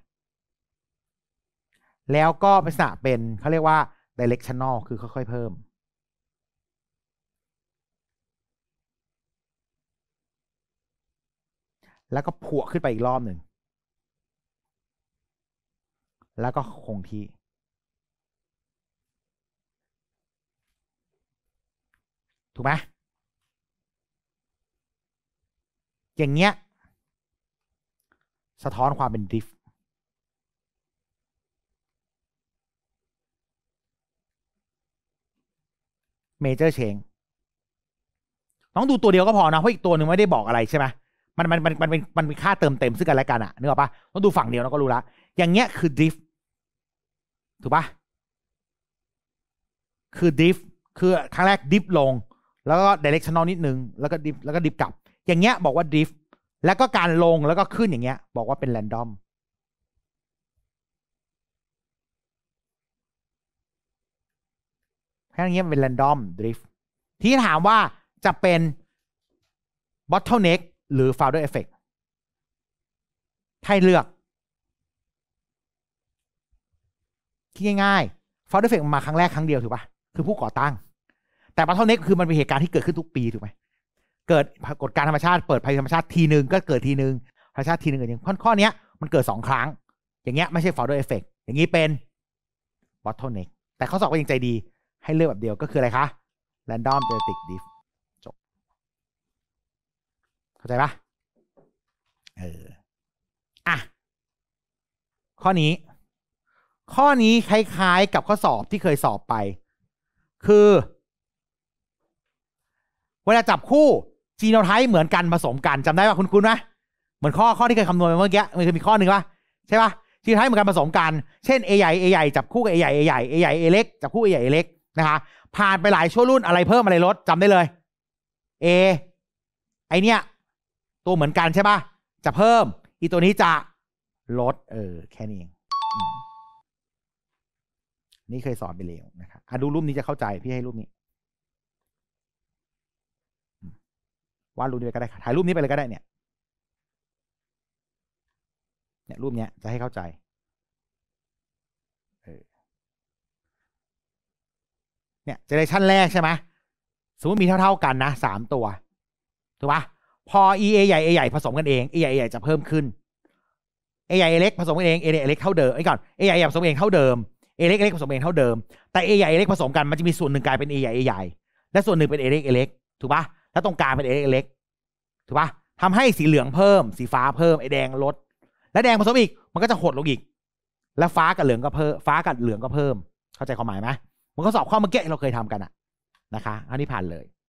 แล้วก็ลักษณะเป็นเขาเรียกว่า directional คือค่อยๆ เพิ่ม แล้วก็ผัวขึ้นไปอีกรอบหนึ่ง แล้วก็คงที่ ถูกไหมอย่างเงี้ยสะท้อนความเป็นดิฟเมเจอร์เชงต้องดูตัวเดียวก็พอนะเพราะอีกตัวหนึ่งไม่ได้บอกอะไรใช่ไหมมันมันมันมันเป็นมันเป็นค่าเติมเต็มซึ่งกันและกันอะนึกออกปะต้องดูฝั่งเดียวเราก็รู้ละอย่างเงี้ยคือดิฟถูกปะคือดิฟคือครั้งแรกดิฟลงแล้วก็เดเรกชันนอลนิดนึงแล้วก็ดิฟแล้วก็ดิฟกลับอย่างเงี้ยบอกว่าดริฟต์แล้วก็การลงแล้วก็ขึ้นอย่างเงี้ยบอกว่าเป็นแรนดอมแค่นี้เป็นแรนดอมดริฟต์ที่ถามว่าจะเป็นบอ t เทลเน็กหรือฟาเดอร์เอฟเฟกต์ให้เลือกที่ง่ายๆเดอร์เอฟเฟกต์มาครั้งแรกครั้งเดียวถูกปะคือผู้ก่อตั้ง แต่บอ t เทลเน็กคือมันเป็นเหตุการณ์ที่เกิดขึ้นทุกปีถูกไหมเกิดปรากฏการธรรมชาติเปิดภัยธรรมชาติทีหนึ่งก็เกิดทีหนึ่งธรรมชาติทีหนึ่งเกิดอย่างข้อข้อนี้มันเกิดสองครั้ง อย่างเงี้ยไม่ใช่ฟอร์ดเอฟเฟกอย่างนี้เป็นอทเทิลเน็กแต่ข้อสอบก็ยังใจดีให้เลือกแบบเดียวก็คืออะไรคะแรนดอมเดอติกดิฟจบ เข้าใจปะเอออ่ะ ข้อนี้ ข้อนี้คล้ายๆ กับข้อสอบที่เคยสอบไป คือ เวลาจับคู่ฟีโนไทป์เหมือนกัน ผสมกันจำได้ป่ะคุณคุณไหมเหมือนข้อ ข้อที่เคยคำนวณไปเมื่อกี้มันคือมีข้อหนึ่งป่ะใช่ป่ะฟีโนไทป์เหมือนกัน ผสมกัน เช่น A ใหญ่ A ใหญ่จับ คู่กับ A ใหญ่ A ใหญ่ A ใหญ่ A เล็กจับคู่ A ใหญ่ A เล็กนะคะผ่านไปหลาย ชั่วรุ่นอะไรเพิ่มอะไรลดจำได้เลย A ไอเนี้ยตัวเหมือนกันใช่ป่ะ จะเพิ่ม อีตัวนี้จะลด เออแค่นี้เองนี่เคยสอนไปแล้วนะครับอ่ะดูรูปนี้จะเข้าใจพี่ให้รูปนี้วาดรูปนี้ไปก็ได้ถ่ายรูปนี้ไปเลยก็ได้เนี่ย เนี่ยรูปเนี้ยจะให้เข้าใจ เนี่ยเจเนเรชันแรกใช่ไหมสมมติมีเท่า ๆกันนะสามตัว ถูกปะพอ e a ใหญ่ a ใหญ่ผสมกันเอง a ใหญ่ a ใหญ่จะเพิ่มขึ้น a ใหญ่ a เล็กผสมกันเอง a เล็กเท่าเดิมไอ้ก่อน a ใหญ่ผสมเองเท่าเดิม a เล็กเล็กผสมเองเท่าเดิม แต่ a ใหญ่ a เล็กผสมกันมันจะมีส่วนหนึ่งกลายเป็น a ใหญ่ a ใหญ่ และส่วนหนึ่งเป็น a เล็ก a เล็ก ถูกปะแล้วตรงกลางเป็นเอเล็กถูกปะทำให้สีเหลืองเพิ่ม สีฟ้าเพิ่มไอแดงลด และแดงผสมอีก มันก็จะหดลงอีก แล้วฟ้ากับเหลืองก็เพิ่ม ฟ้ากับเหลืองก็เพิ่ม เข้าใจความหมายไหมมันก็สอบข้อเมื่อกี้เราเคยทำกันอะนะคะ อัน นี้ผ่านเลย